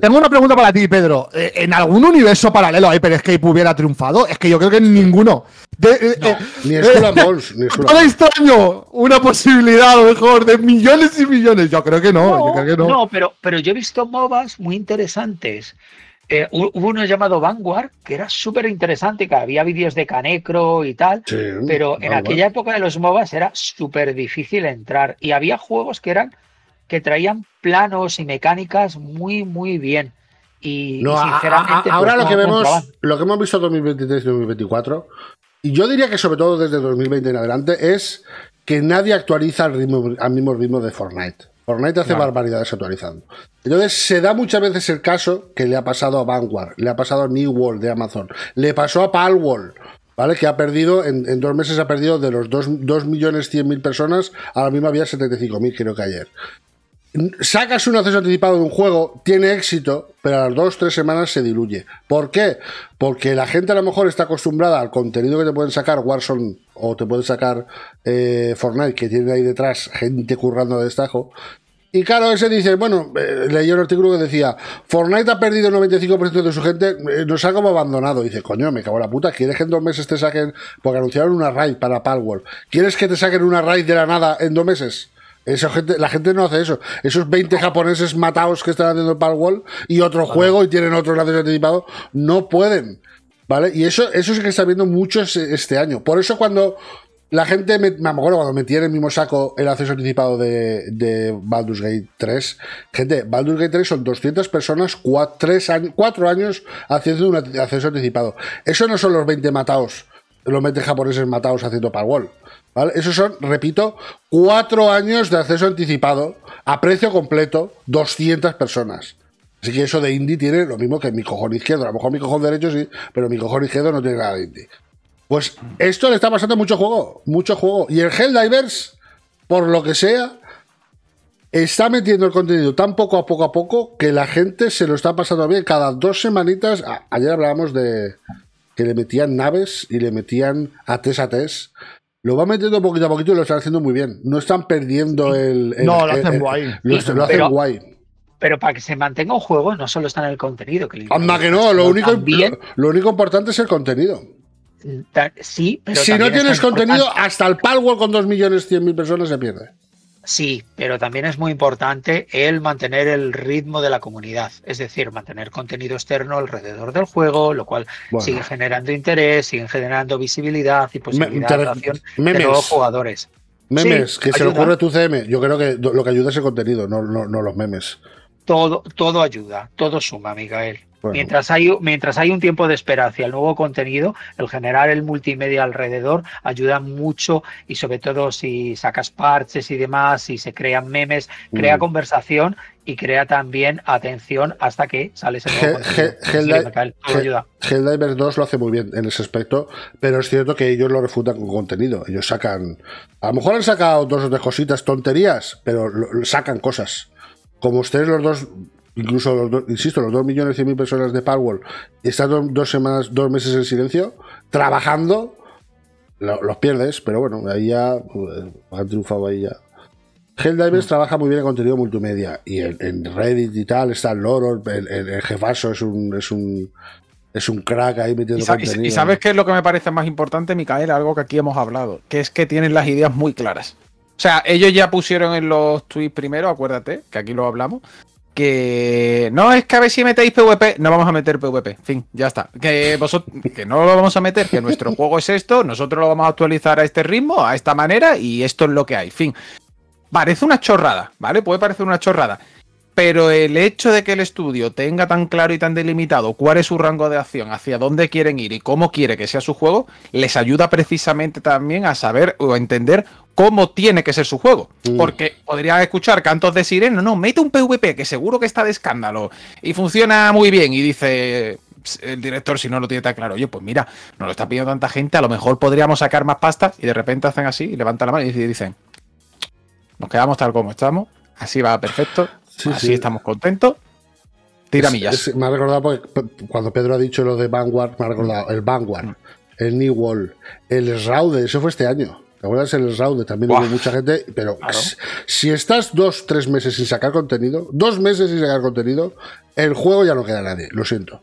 Tengo una pregunta para ti, Pedro. Eh, ¿En algún universo paralelo Hyperscape hubiera triunfado? Es que yo creo que en ninguno. Eh, eh, ni es Balls, ni extraño una posibilidad, a mejor, de millones y millones. Yo creo que no. no pero, pero yo he visto MOBAs muy interesantes. hubo uno llamado Vanguard, que era súper interesante, que había vídeos de Canecro y tal, pero en aquella época de los MOBAs era súper difícil entrar. Y había juegos que eran que traían planos y mecánicas muy, muy bien. Y, sinceramente, pues, ahora lo que vemos, lo que hemos visto 2023 y 2024, y yo diría que sobre todo desde 2020 en adelante, es que nadie actualiza al, mismo ritmo de Fortnite. Fortnite hace barbaridades actualizando. Entonces se da muchas veces el caso que le ha pasado a Vanguard, le ha pasado a New World de Amazon, le pasó a Palworld, ¿vale? Que ha perdido, en, en, dos meses ha perdido de los 2.100.000 personas, ahora mismo había 75.000 creo que ayer sacas un acceso anticipado de un juego, tiene éxito, pero a las dos, tres semanas se diluye. ¿Por qué? Porque la gente a lo mejor está acostumbrada al contenido que te pueden sacar Warzone o te pueden sacar eh, Fortnite, que tiene ahí detrás gente currando de destajo. Y claro, ese dice, bueno, leyó eh, leí un artículo que decía, Fortnite ha perdido el 95% de su gente, eh, nos ha como abandonado. dice, coño, me cago en la puta, ¿quieres que en dos meses te saquen? Porque anunciaron una raid para Palworld. ¿Quieres que te saquen una raid de la nada en dos meses? Esa gente, la gente no hace eso. Esos 20 japoneses matados que están haciendo el wall y otro juego y tienen otro acceso anticipado, no pueden. ¿Vale? Y eso, eso sí que está viendo mucho este año. Por eso cuando la gente, me, me acuerdo cuando metí en el mismo saco el acceso anticipado de, Baldur's Gate 3. Gente, Baldur's Gate 3 son 200 personas, 4, años, años haciendo un acceso anticipado. Eso no son los 20 matados, los 20 japoneses matados haciendo wall ¿Vale? Esos son, repito, cuatro años de acceso anticipado a precio completo, 200 personas. Así que eso de indie tiene lo mismo que mi cojón izquierdo. A lo mejor mi cojón derecho sí, pero mi cojón izquierdo no tiene nada de indie. Pues esto le está pasando mucho juego, mucho juego. Y el Helldivers, por lo que sea, está metiendo el contenido tan poco a poco a poco que la gente se lo está pasando bien. Cada dos semanitas, ayer hablábamos de que le metían naves y le metían ates a tes lo va metiendo poquito a poquito y lo están haciendo muy bien. No están perdiendo el. no, lo hacen guay. Lo, pero, hacen guay. Pero para que se mantenga un juego, no solo está en el contenido. Que Anda ah, que no, lo único, lo, único importante es el contenido. Mm, sí, pero si no tienes contenido, hasta el Palworld con 2.100.000 personas se pierde. Sí, pero también es muy importante el mantener el ritmo de la comunidad, es decir, mantener contenido externo alrededor del juego, lo cual sigue generando interés, sigue generando visibilidad y posibilidad de relación entre los jugadores. Memes, que se le ocurre a tu CM. Yo creo que lo que ayuda es el contenido, no, los memes. Todo, todo ayuda, todo suma, Miguel. Mientras, hay, mientras hay un tiempo de espera hacia el nuevo contenido, el generar el multimedia alrededor ayuda mucho y sobre todo si sacas parches y demás, si se crean memes, crea mm. conversación y crea también atención hasta que sales el nuevo contenido. 2 lo hace muy bien en ese aspecto, pero es cierto que ellos lo refutan con contenido. Ellos sacan, a lo mejor han sacado dos o tres cositas, tonterías, pero sacan cosas como ustedes los dos incluso, los insisto, los 2 millones y mil personas de Powerwall, estas dos semanas, dos meses en silencio, trabajando, los pierdes, pero bueno, ahí ya pues, han triunfado ahí ya. Helldivers mm. trabaja muy bien en contenido multimedia y en, Reddit y tal está el loro, el, el, es un, es un es un crack ahí metiendo ¿Y contenido. ¿Y sabes qué es lo que me parece más importante, Micael? Algo que aquí hemos hablado, que es que tienen las ideas muy claras. O sea, ellos ya pusieron en los tweets primero, acuérdate, que aquí lo hablamos, que no es que a ver si metéis PvP, no vamos a meter PvP, fin, ya está. Que, vosotros, que no lo vamos a meter, que nuestro juego es esto, nosotros lo vamos a actualizar a este ritmo, a esta manera, y esto es lo que hay, fin. Parece una chorrada, ¿vale? Puede parecer una chorrada. Pero el hecho de que el estudio tenga tan claro y tan delimitado cuál es su rango de acción, hacia dónde quieren ir y cómo quiere que sea su juego, les ayuda precisamente también a saber o a entender cómo tiene que ser su juego. Mm. Porque podrían escuchar cantos de no, no, mete un PvP que seguro que está de escándalo y funciona muy bien y dice, el director, si no lo tiene tan claro, oye, pues mira, nos lo está pidiendo tanta gente, a lo mejor podríamos sacar más pasta y de repente hacen así y levantan la mano y dicen, nos quedamos tal como estamos, así va perfecto, Sí, Así estamos contentos. Tiramillas. me ha recordado cuando Pedro ha dicho lo de Vanguard, me ha recordado el Vanguard, mm. el New Wall, el Sraude, eso fue este año. ¿Te acuerdas el Sraude También mucha gente, pero si estás dos, tres meses sin sacar contenido, dos meses sin sacar contenido, el juego ya no queda nadie, lo siento.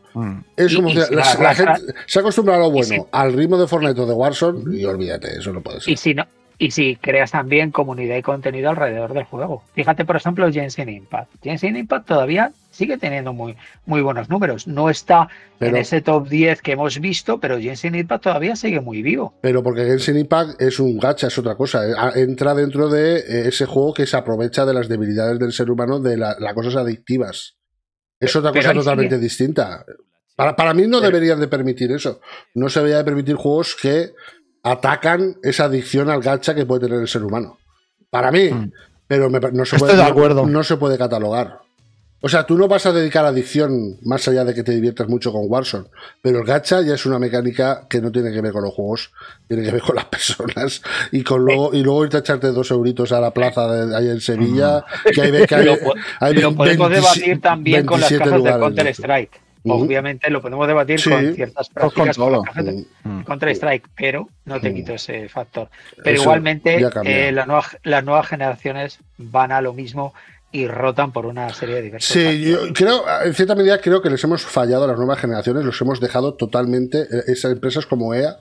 Es como gente se ha acostumbrado a lo bueno, al ritmo de Fortnite o de Warzone, y olvídate, eso no puede ser. Y si no, y si creas también comunidad y contenido alrededor del juego. Fíjate, por ejemplo, Jensen Impact. Jensen Impact todavía sigue teniendo muy, muy buenos números. No está en ese top 10 que hemos visto, pero Jensen Impact todavía sigue muy vivo. Pero porque Jensen Impact es un gacha, es otra cosa. Eh, entra dentro de eh, ese juego que se aprovecha de las debilidades del ser humano, de las cosas adictivas. Es otra cosa totalmente distinta. Para, para mí no deberían de permitir eso. No se debería de permitir juegos que atacan esa adicción al gacha que puede tener el ser humano. Para mí, mm. pero no, se puede, No, se puede catalogar. O sea, tú no vas a dedicar a adicción más allá de que te diviertas mucho con Warzone, pero el gacha ya es una mecánica que no tiene que ver con los juegos, tiene que ver con las personas y con luego y luego irte a echarte dos euritos a la plaza de, ahí en Sevilla, mm. que hay, que hay, también con las Counter Strike. Obviamente lo podemos debatir con ciertas prácticas mm. Mm. contra Strike, pero no te mm. quito ese factor. Pero igualmente eh, las nuevas generaciones van a lo mismo y rotan por una serie de diversas... Sí, yo creo, en cierta medida creo que les hemos fallado a las nuevas generaciones, los hemos dejado totalmente, eh, esas empresas como EA,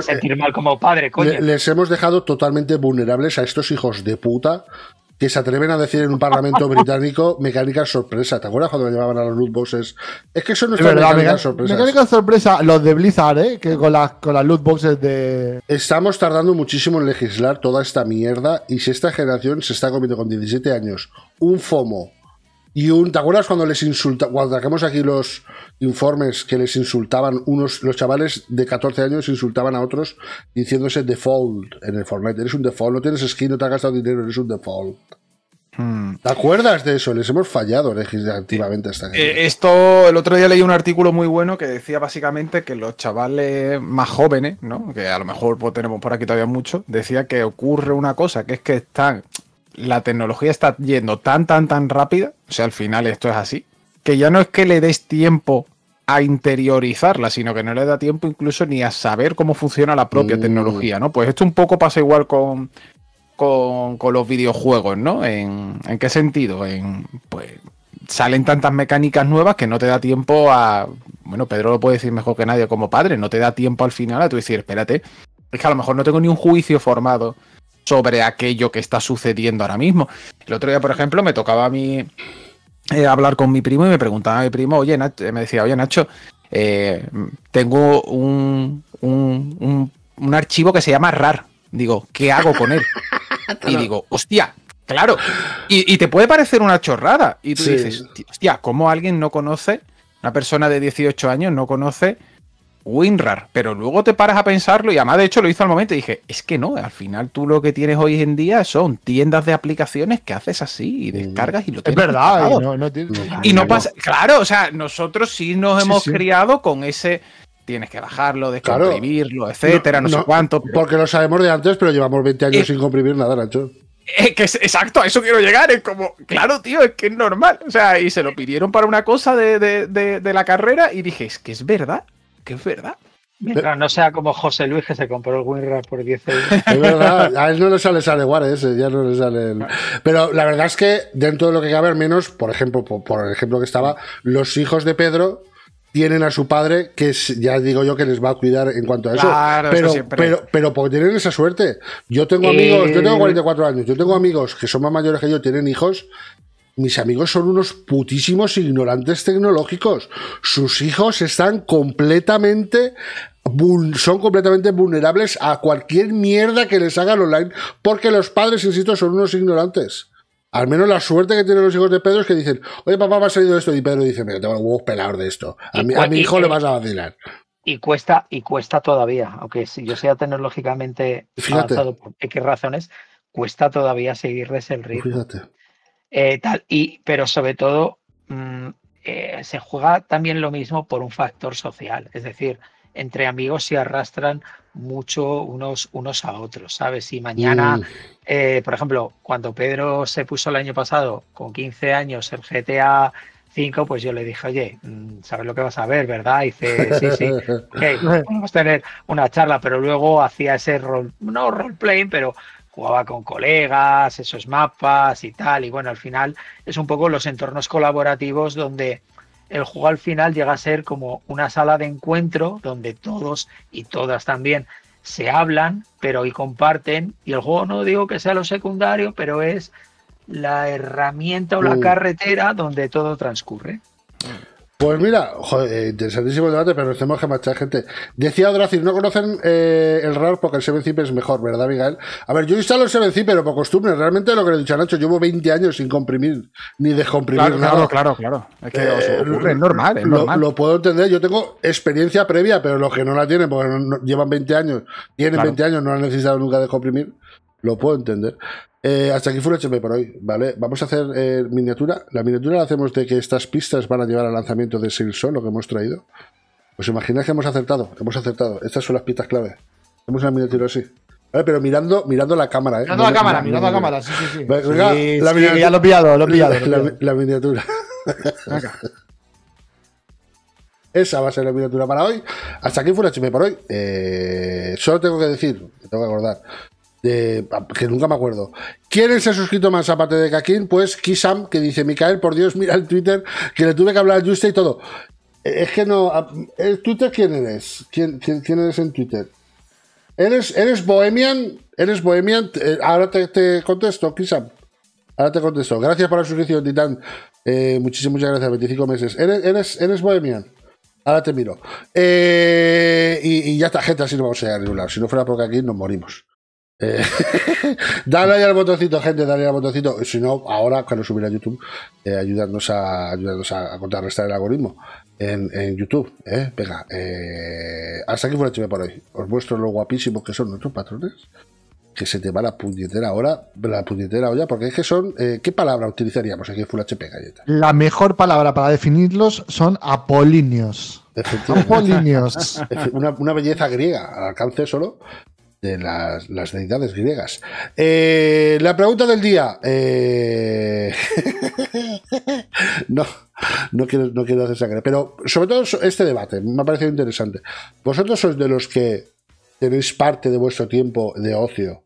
sentir mal como padre, coño. Les hemos dejado totalmente vulnerables a estos hijos de puta que se atreven a decir en un parlamento británico mecánica sorpresa. ¿Te acuerdas cuando me llamaban a los loot boxes? Es que eso no es mecánica sorpresa. los de Blizzard, ¿eh? Que con, las con las loot boxes de. Estamos tardando muchísimo en legislar toda esta mierda y si esta generación se está comiendo con 17 años un FOMO y un, ¿te acuerdas cuando les insulta, cuando sacamos aquí los informes que les insultaban unos, los chavales de 14 años insultaban a otros diciéndose default en el Fortnite? Eres un default, no tienes skin, no te has gastado dinero, eres un default. Hmm. ¿Te acuerdas de eso? Les hemos fallado legislativamente hasta aquí. Eh, esto, el otro día leí un artículo muy bueno que decía básicamente que los chavales más jóvenes, ¿no? Que a lo mejor pues, tenemos por aquí todavía mucho decía que ocurre una cosa, que es que están la tecnología está yendo tan, tan, tan rápida, o sea, al final esto es así, que ya no es que le des tiempo a interiorizarla, sino que no le da tiempo incluso ni a saber cómo funciona la propia mm. tecnología, ¿no? Pues esto un poco pasa igual con, con, los videojuegos, ¿no? ¿En, ¿En, qué sentido? En, pues salen tantas mecánicas nuevas que no te da tiempo a... Bueno, Pedro lo puede decir mejor que nadie como padre, no te da tiempo al final a tú decir, espérate, es que a lo mejor no tengo ni un juicio formado sobre aquello que está sucediendo ahora mismo. El otro día, por ejemplo, me tocaba a mí eh, hablar con mi primo y me preguntaba a mi primo, oye, Nacho, eh, me decía, oye, Nacho, eh, tengo un, archivo que se llama RAR. Digo, ¿qué hago con él? y digo, hostia, claro. Y, te puede parecer una chorrada. Y tú dices, hostia, ¿cómo alguien no conoce, una persona de 18 años no conoce WinRAR, pero luego te paras a pensarlo y además de hecho lo hizo al momento y dije, es que no, al final tú lo que tienes hoy en día son tiendas de aplicaciones que haces así y mm. descargas y lo tienes. Es verdad, y no, no, y no pasa, claro, o sea, nosotros sí nos hemos criado con ese tienes que bajarlo, descomprimirlo, etcétera, no, sé cuánto. Porque lo sabemos de antes, pero llevamos 20 años eh, sin comprimir nada, Nacho. Es eh, que es, exacto, a eso quiero llegar. Es como, claro, tío, es que es normal. O sea, y se lo pidieron para una cosa de, de la carrera y dije, es que es verdad que es verdad. Mientras no sea como José Luis que se compró el WinRAR por 10 euros. Es verdad, a él no le sale a ¿eh? ese, ya no le sale Pero la verdad es que dentro de lo que cabe al menos, por ejemplo, por, el ejemplo que estaba, los hijos de Pedro tienen a su padre, que ya digo yo que les va a cuidar en cuanto a eso. Claro, pero, pero, pero porque tienen esa suerte. Yo tengo amigos, yo tengo 44 eh, años, yo tengo amigos que son más mayores que yo, tienen hijos mis amigos son unos putísimos ignorantes tecnológicos. Sus hijos están completamente son completamente vulnerables a cualquier mierda que les hagan online porque los padres, insisto, son unos ignorantes. Al menos la suerte que tienen los hijos de Pedro es que dicen, oye papá, me ha salido esto. Y Pedro dice, mira, tengo huevos pelados de esto. A mi, hijo le eh, vas a vacilar. Y cuesta, y cuesta todavía, aunque si yo sea tecnológicamente Fíjate. avanzado por X razones, cuesta todavía seguirles el ritmo. Fíjate. Eh, tal, y, pero sobre todo mm, eh, se juega también lo mismo por un factor social, es decir, entre amigos se arrastran mucho unos, unos a otros, ¿sabes? Si mañana, mm. eh, por ejemplo, cuando Pedro se puso el año pasado con 15 años el GTA 5, pues yo le dije, oye, mm, ¿sabes lo que vas a ver, verdad? Y dice, sí, sí, vamos a tener una charla, pero luego hacía ese rol, no roleplay, pero jugaba con colegas, esos mapas y tal, y bueno, al final es un poco los entornos colaborativos donde el juego al final llega a ser como una sala de encuentro donde todos y todas también se hablan, pero y comparten, y el juego no digo que sea lo secundario, pero es la herramienta o la mm. carretera donde todo transcurre. Mm. Pues mira, joder, eh, interesantísimo debate, pero nos tenemos que marchar, gente. Decía Dracil, no conocen eh, el RAR porque el 7 es mejor, ¿verdad, Miguel? A ver, yo instalo el 7 pero por costumbre. Realmente lo que le he dicho a Nacho, llevo 20 años sin comprimir ni descomprimir nada. Claro, claro, eh, claro. Es, normal, normal. Lo, puedo entender. Yo tengo experiencia previa, pero los que no la tienen, porque llevan 20 años, tienen 20 años, no han necesitado nunca descomprimir lo puedo entender. Eh, hasta aquí Full HP por hoy, ¿vale? Vamos a hacer eh, miniatura. La miniatura la hacemos de que estas pistas van a llevar al lanzamiento de Silson, lo que hemos traído. Pues imagina que hemos acertado, hemos acertado. Estas son las pistas clave. Hacemos una miniatura así. ¿Vale? Pero mirando, mirando la cámara, ¿eh? Mirando la cámara, mirando la cámara, sí, sí, sí. la ya lo he pillado, La, miniatura. Esa va a ser la miniatura para hoy. Hasta aquí fue por hoy. Eh, solo tengo que decir, tengo que acordar que nunca me acuerdo. ¿Quién se ha suscrito más aparte de Kakin? Pues Kisam, que dice, Micael, por Dios, mira el Twitter, que le tuve que hablar a Juste y todo. Eh, es que no, ¿el Twitter quién eres? ¿Quién, quién, eres en Twitter? ¿Eres, eres Bohemian? ¿Eres Bohemian? Eh, ahora te, contesto, Kisam. Ahora te contesto. Gracias por la suscripción, Titán. Eh, muchísimas gracias, 25 meses. ¿Eres, eres, Bohemian? Ahora te miro. y, ya está, gente, así no vamos a llegar a Si no fuera por aquí nos morimos. Eh, dale al botoncito, gente, dale al botoncito. Si no, ahora cuando subir a YouTube, eh, a contrarrestar el algoritmo en, YouTube. Eh. eh. hasta aquí fue el por hoy. Os muestro lo guapísimos que son nuestros patrones. Que se te va la puñetera ahora, la puñetera olla, porque es que son. Eh, ¿Qué palabra utilizaríamos aquí en Full HP Galleta? La mejor palabra para definirlos son apolíneos. Efectivamente. Apolíneos. Una, una belleza griega, al alcance solo de las, deidades griegas. Eh, la pregunta del día. Eh, no, no quiero, no quiero hacer sangre, pero sobre todo este debate me ha parecido interesante. ¿Vosotros sois de los que tenéis parte de vuestro tiempo de ocio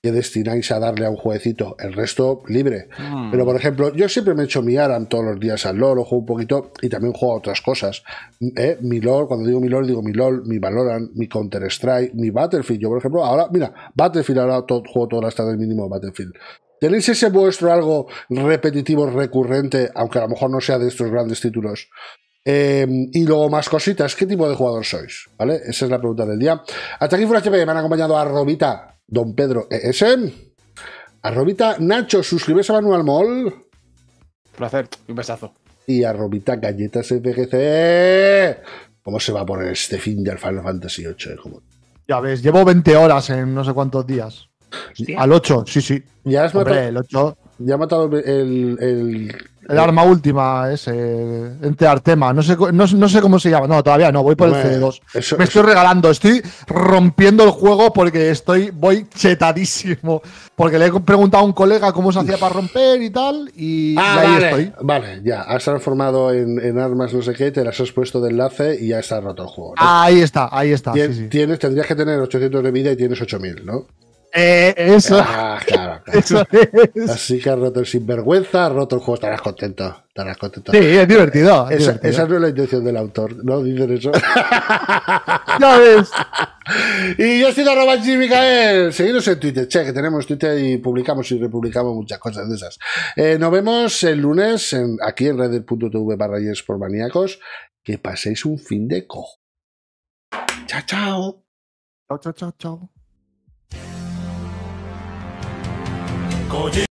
que destináis a darle a un jueguecito. El resto, libre. Pero, por ejemplo, yo siempre me echo mi Aram todos los días al LOL, o juego un poquito y también juego otras cosas. Eh, mi LOL, cuando digo mi LOL, digo mi LOL, mi Valorant, mi Counter-Strike, mi Battlefield. Yo, por ejemplo, ahora, mira, Battlefield, ahora juego todas las tardes mínimo Battlefield. ¿Tenéis ese vuestro algo repetitivo, recurrente, aunque a lo mejor no sea de estos grandes títulos? Em, y luego más cositas. ¿Qué tipo de jugador sois? ¿Vale? Esa es la pregunta del día. Hasta aquí fue HP. Me han acompañado a Robita, Don Pedro ES, Robita Nacho, suscribes a Manual Mall. Placer, un besazo. Y Robita Galletas FGC. ¿Cómo se va a poner este fin del Final Fantasy VIII? Eh? ¿Cómo? Ya ves, llevo 20 horas en no sé cuántos días. Al 8, sí, sí. Ya has Hombre, el 8, ya ha matado el, el, arma última, ese. entre Artema. No sé, no, sé cómo se llama. No, todavía no. Voy por el C 2 me estoy regalando. Estoy rompiendo el juego porque estoy. Voy chetadísimo. Porque le he preguntado a un colega cómo se hacía para romper y tal. Y, ah, ahí estoy. Vale, ya. Has transformado en, armas no sé qué. Te las has puesto de enlace y ya está roto el juego. Ahí está, ahí está. Tienes, tendrías que tener 800 de vida y tienes 8000, ¿no? Eh, ah, eso. es. Así que ha roto el sinvergüenza, ha roto el juego, estarás contento. Estarás contento. Sí, es divertido. esa, no es la intención del autor, ¿no? Dicen eso. ya ves. Y yo soy la y Micael. Seguidnos en Twitter, che, que tenemos Twitter y publicamos y republicamos muchas cosas de esas. Eh, nos vemos el lunes aquí en redes.tv barra por maníacos. Que paséis un fin de cojo. chao. Chao, chao, chao, chao. Koji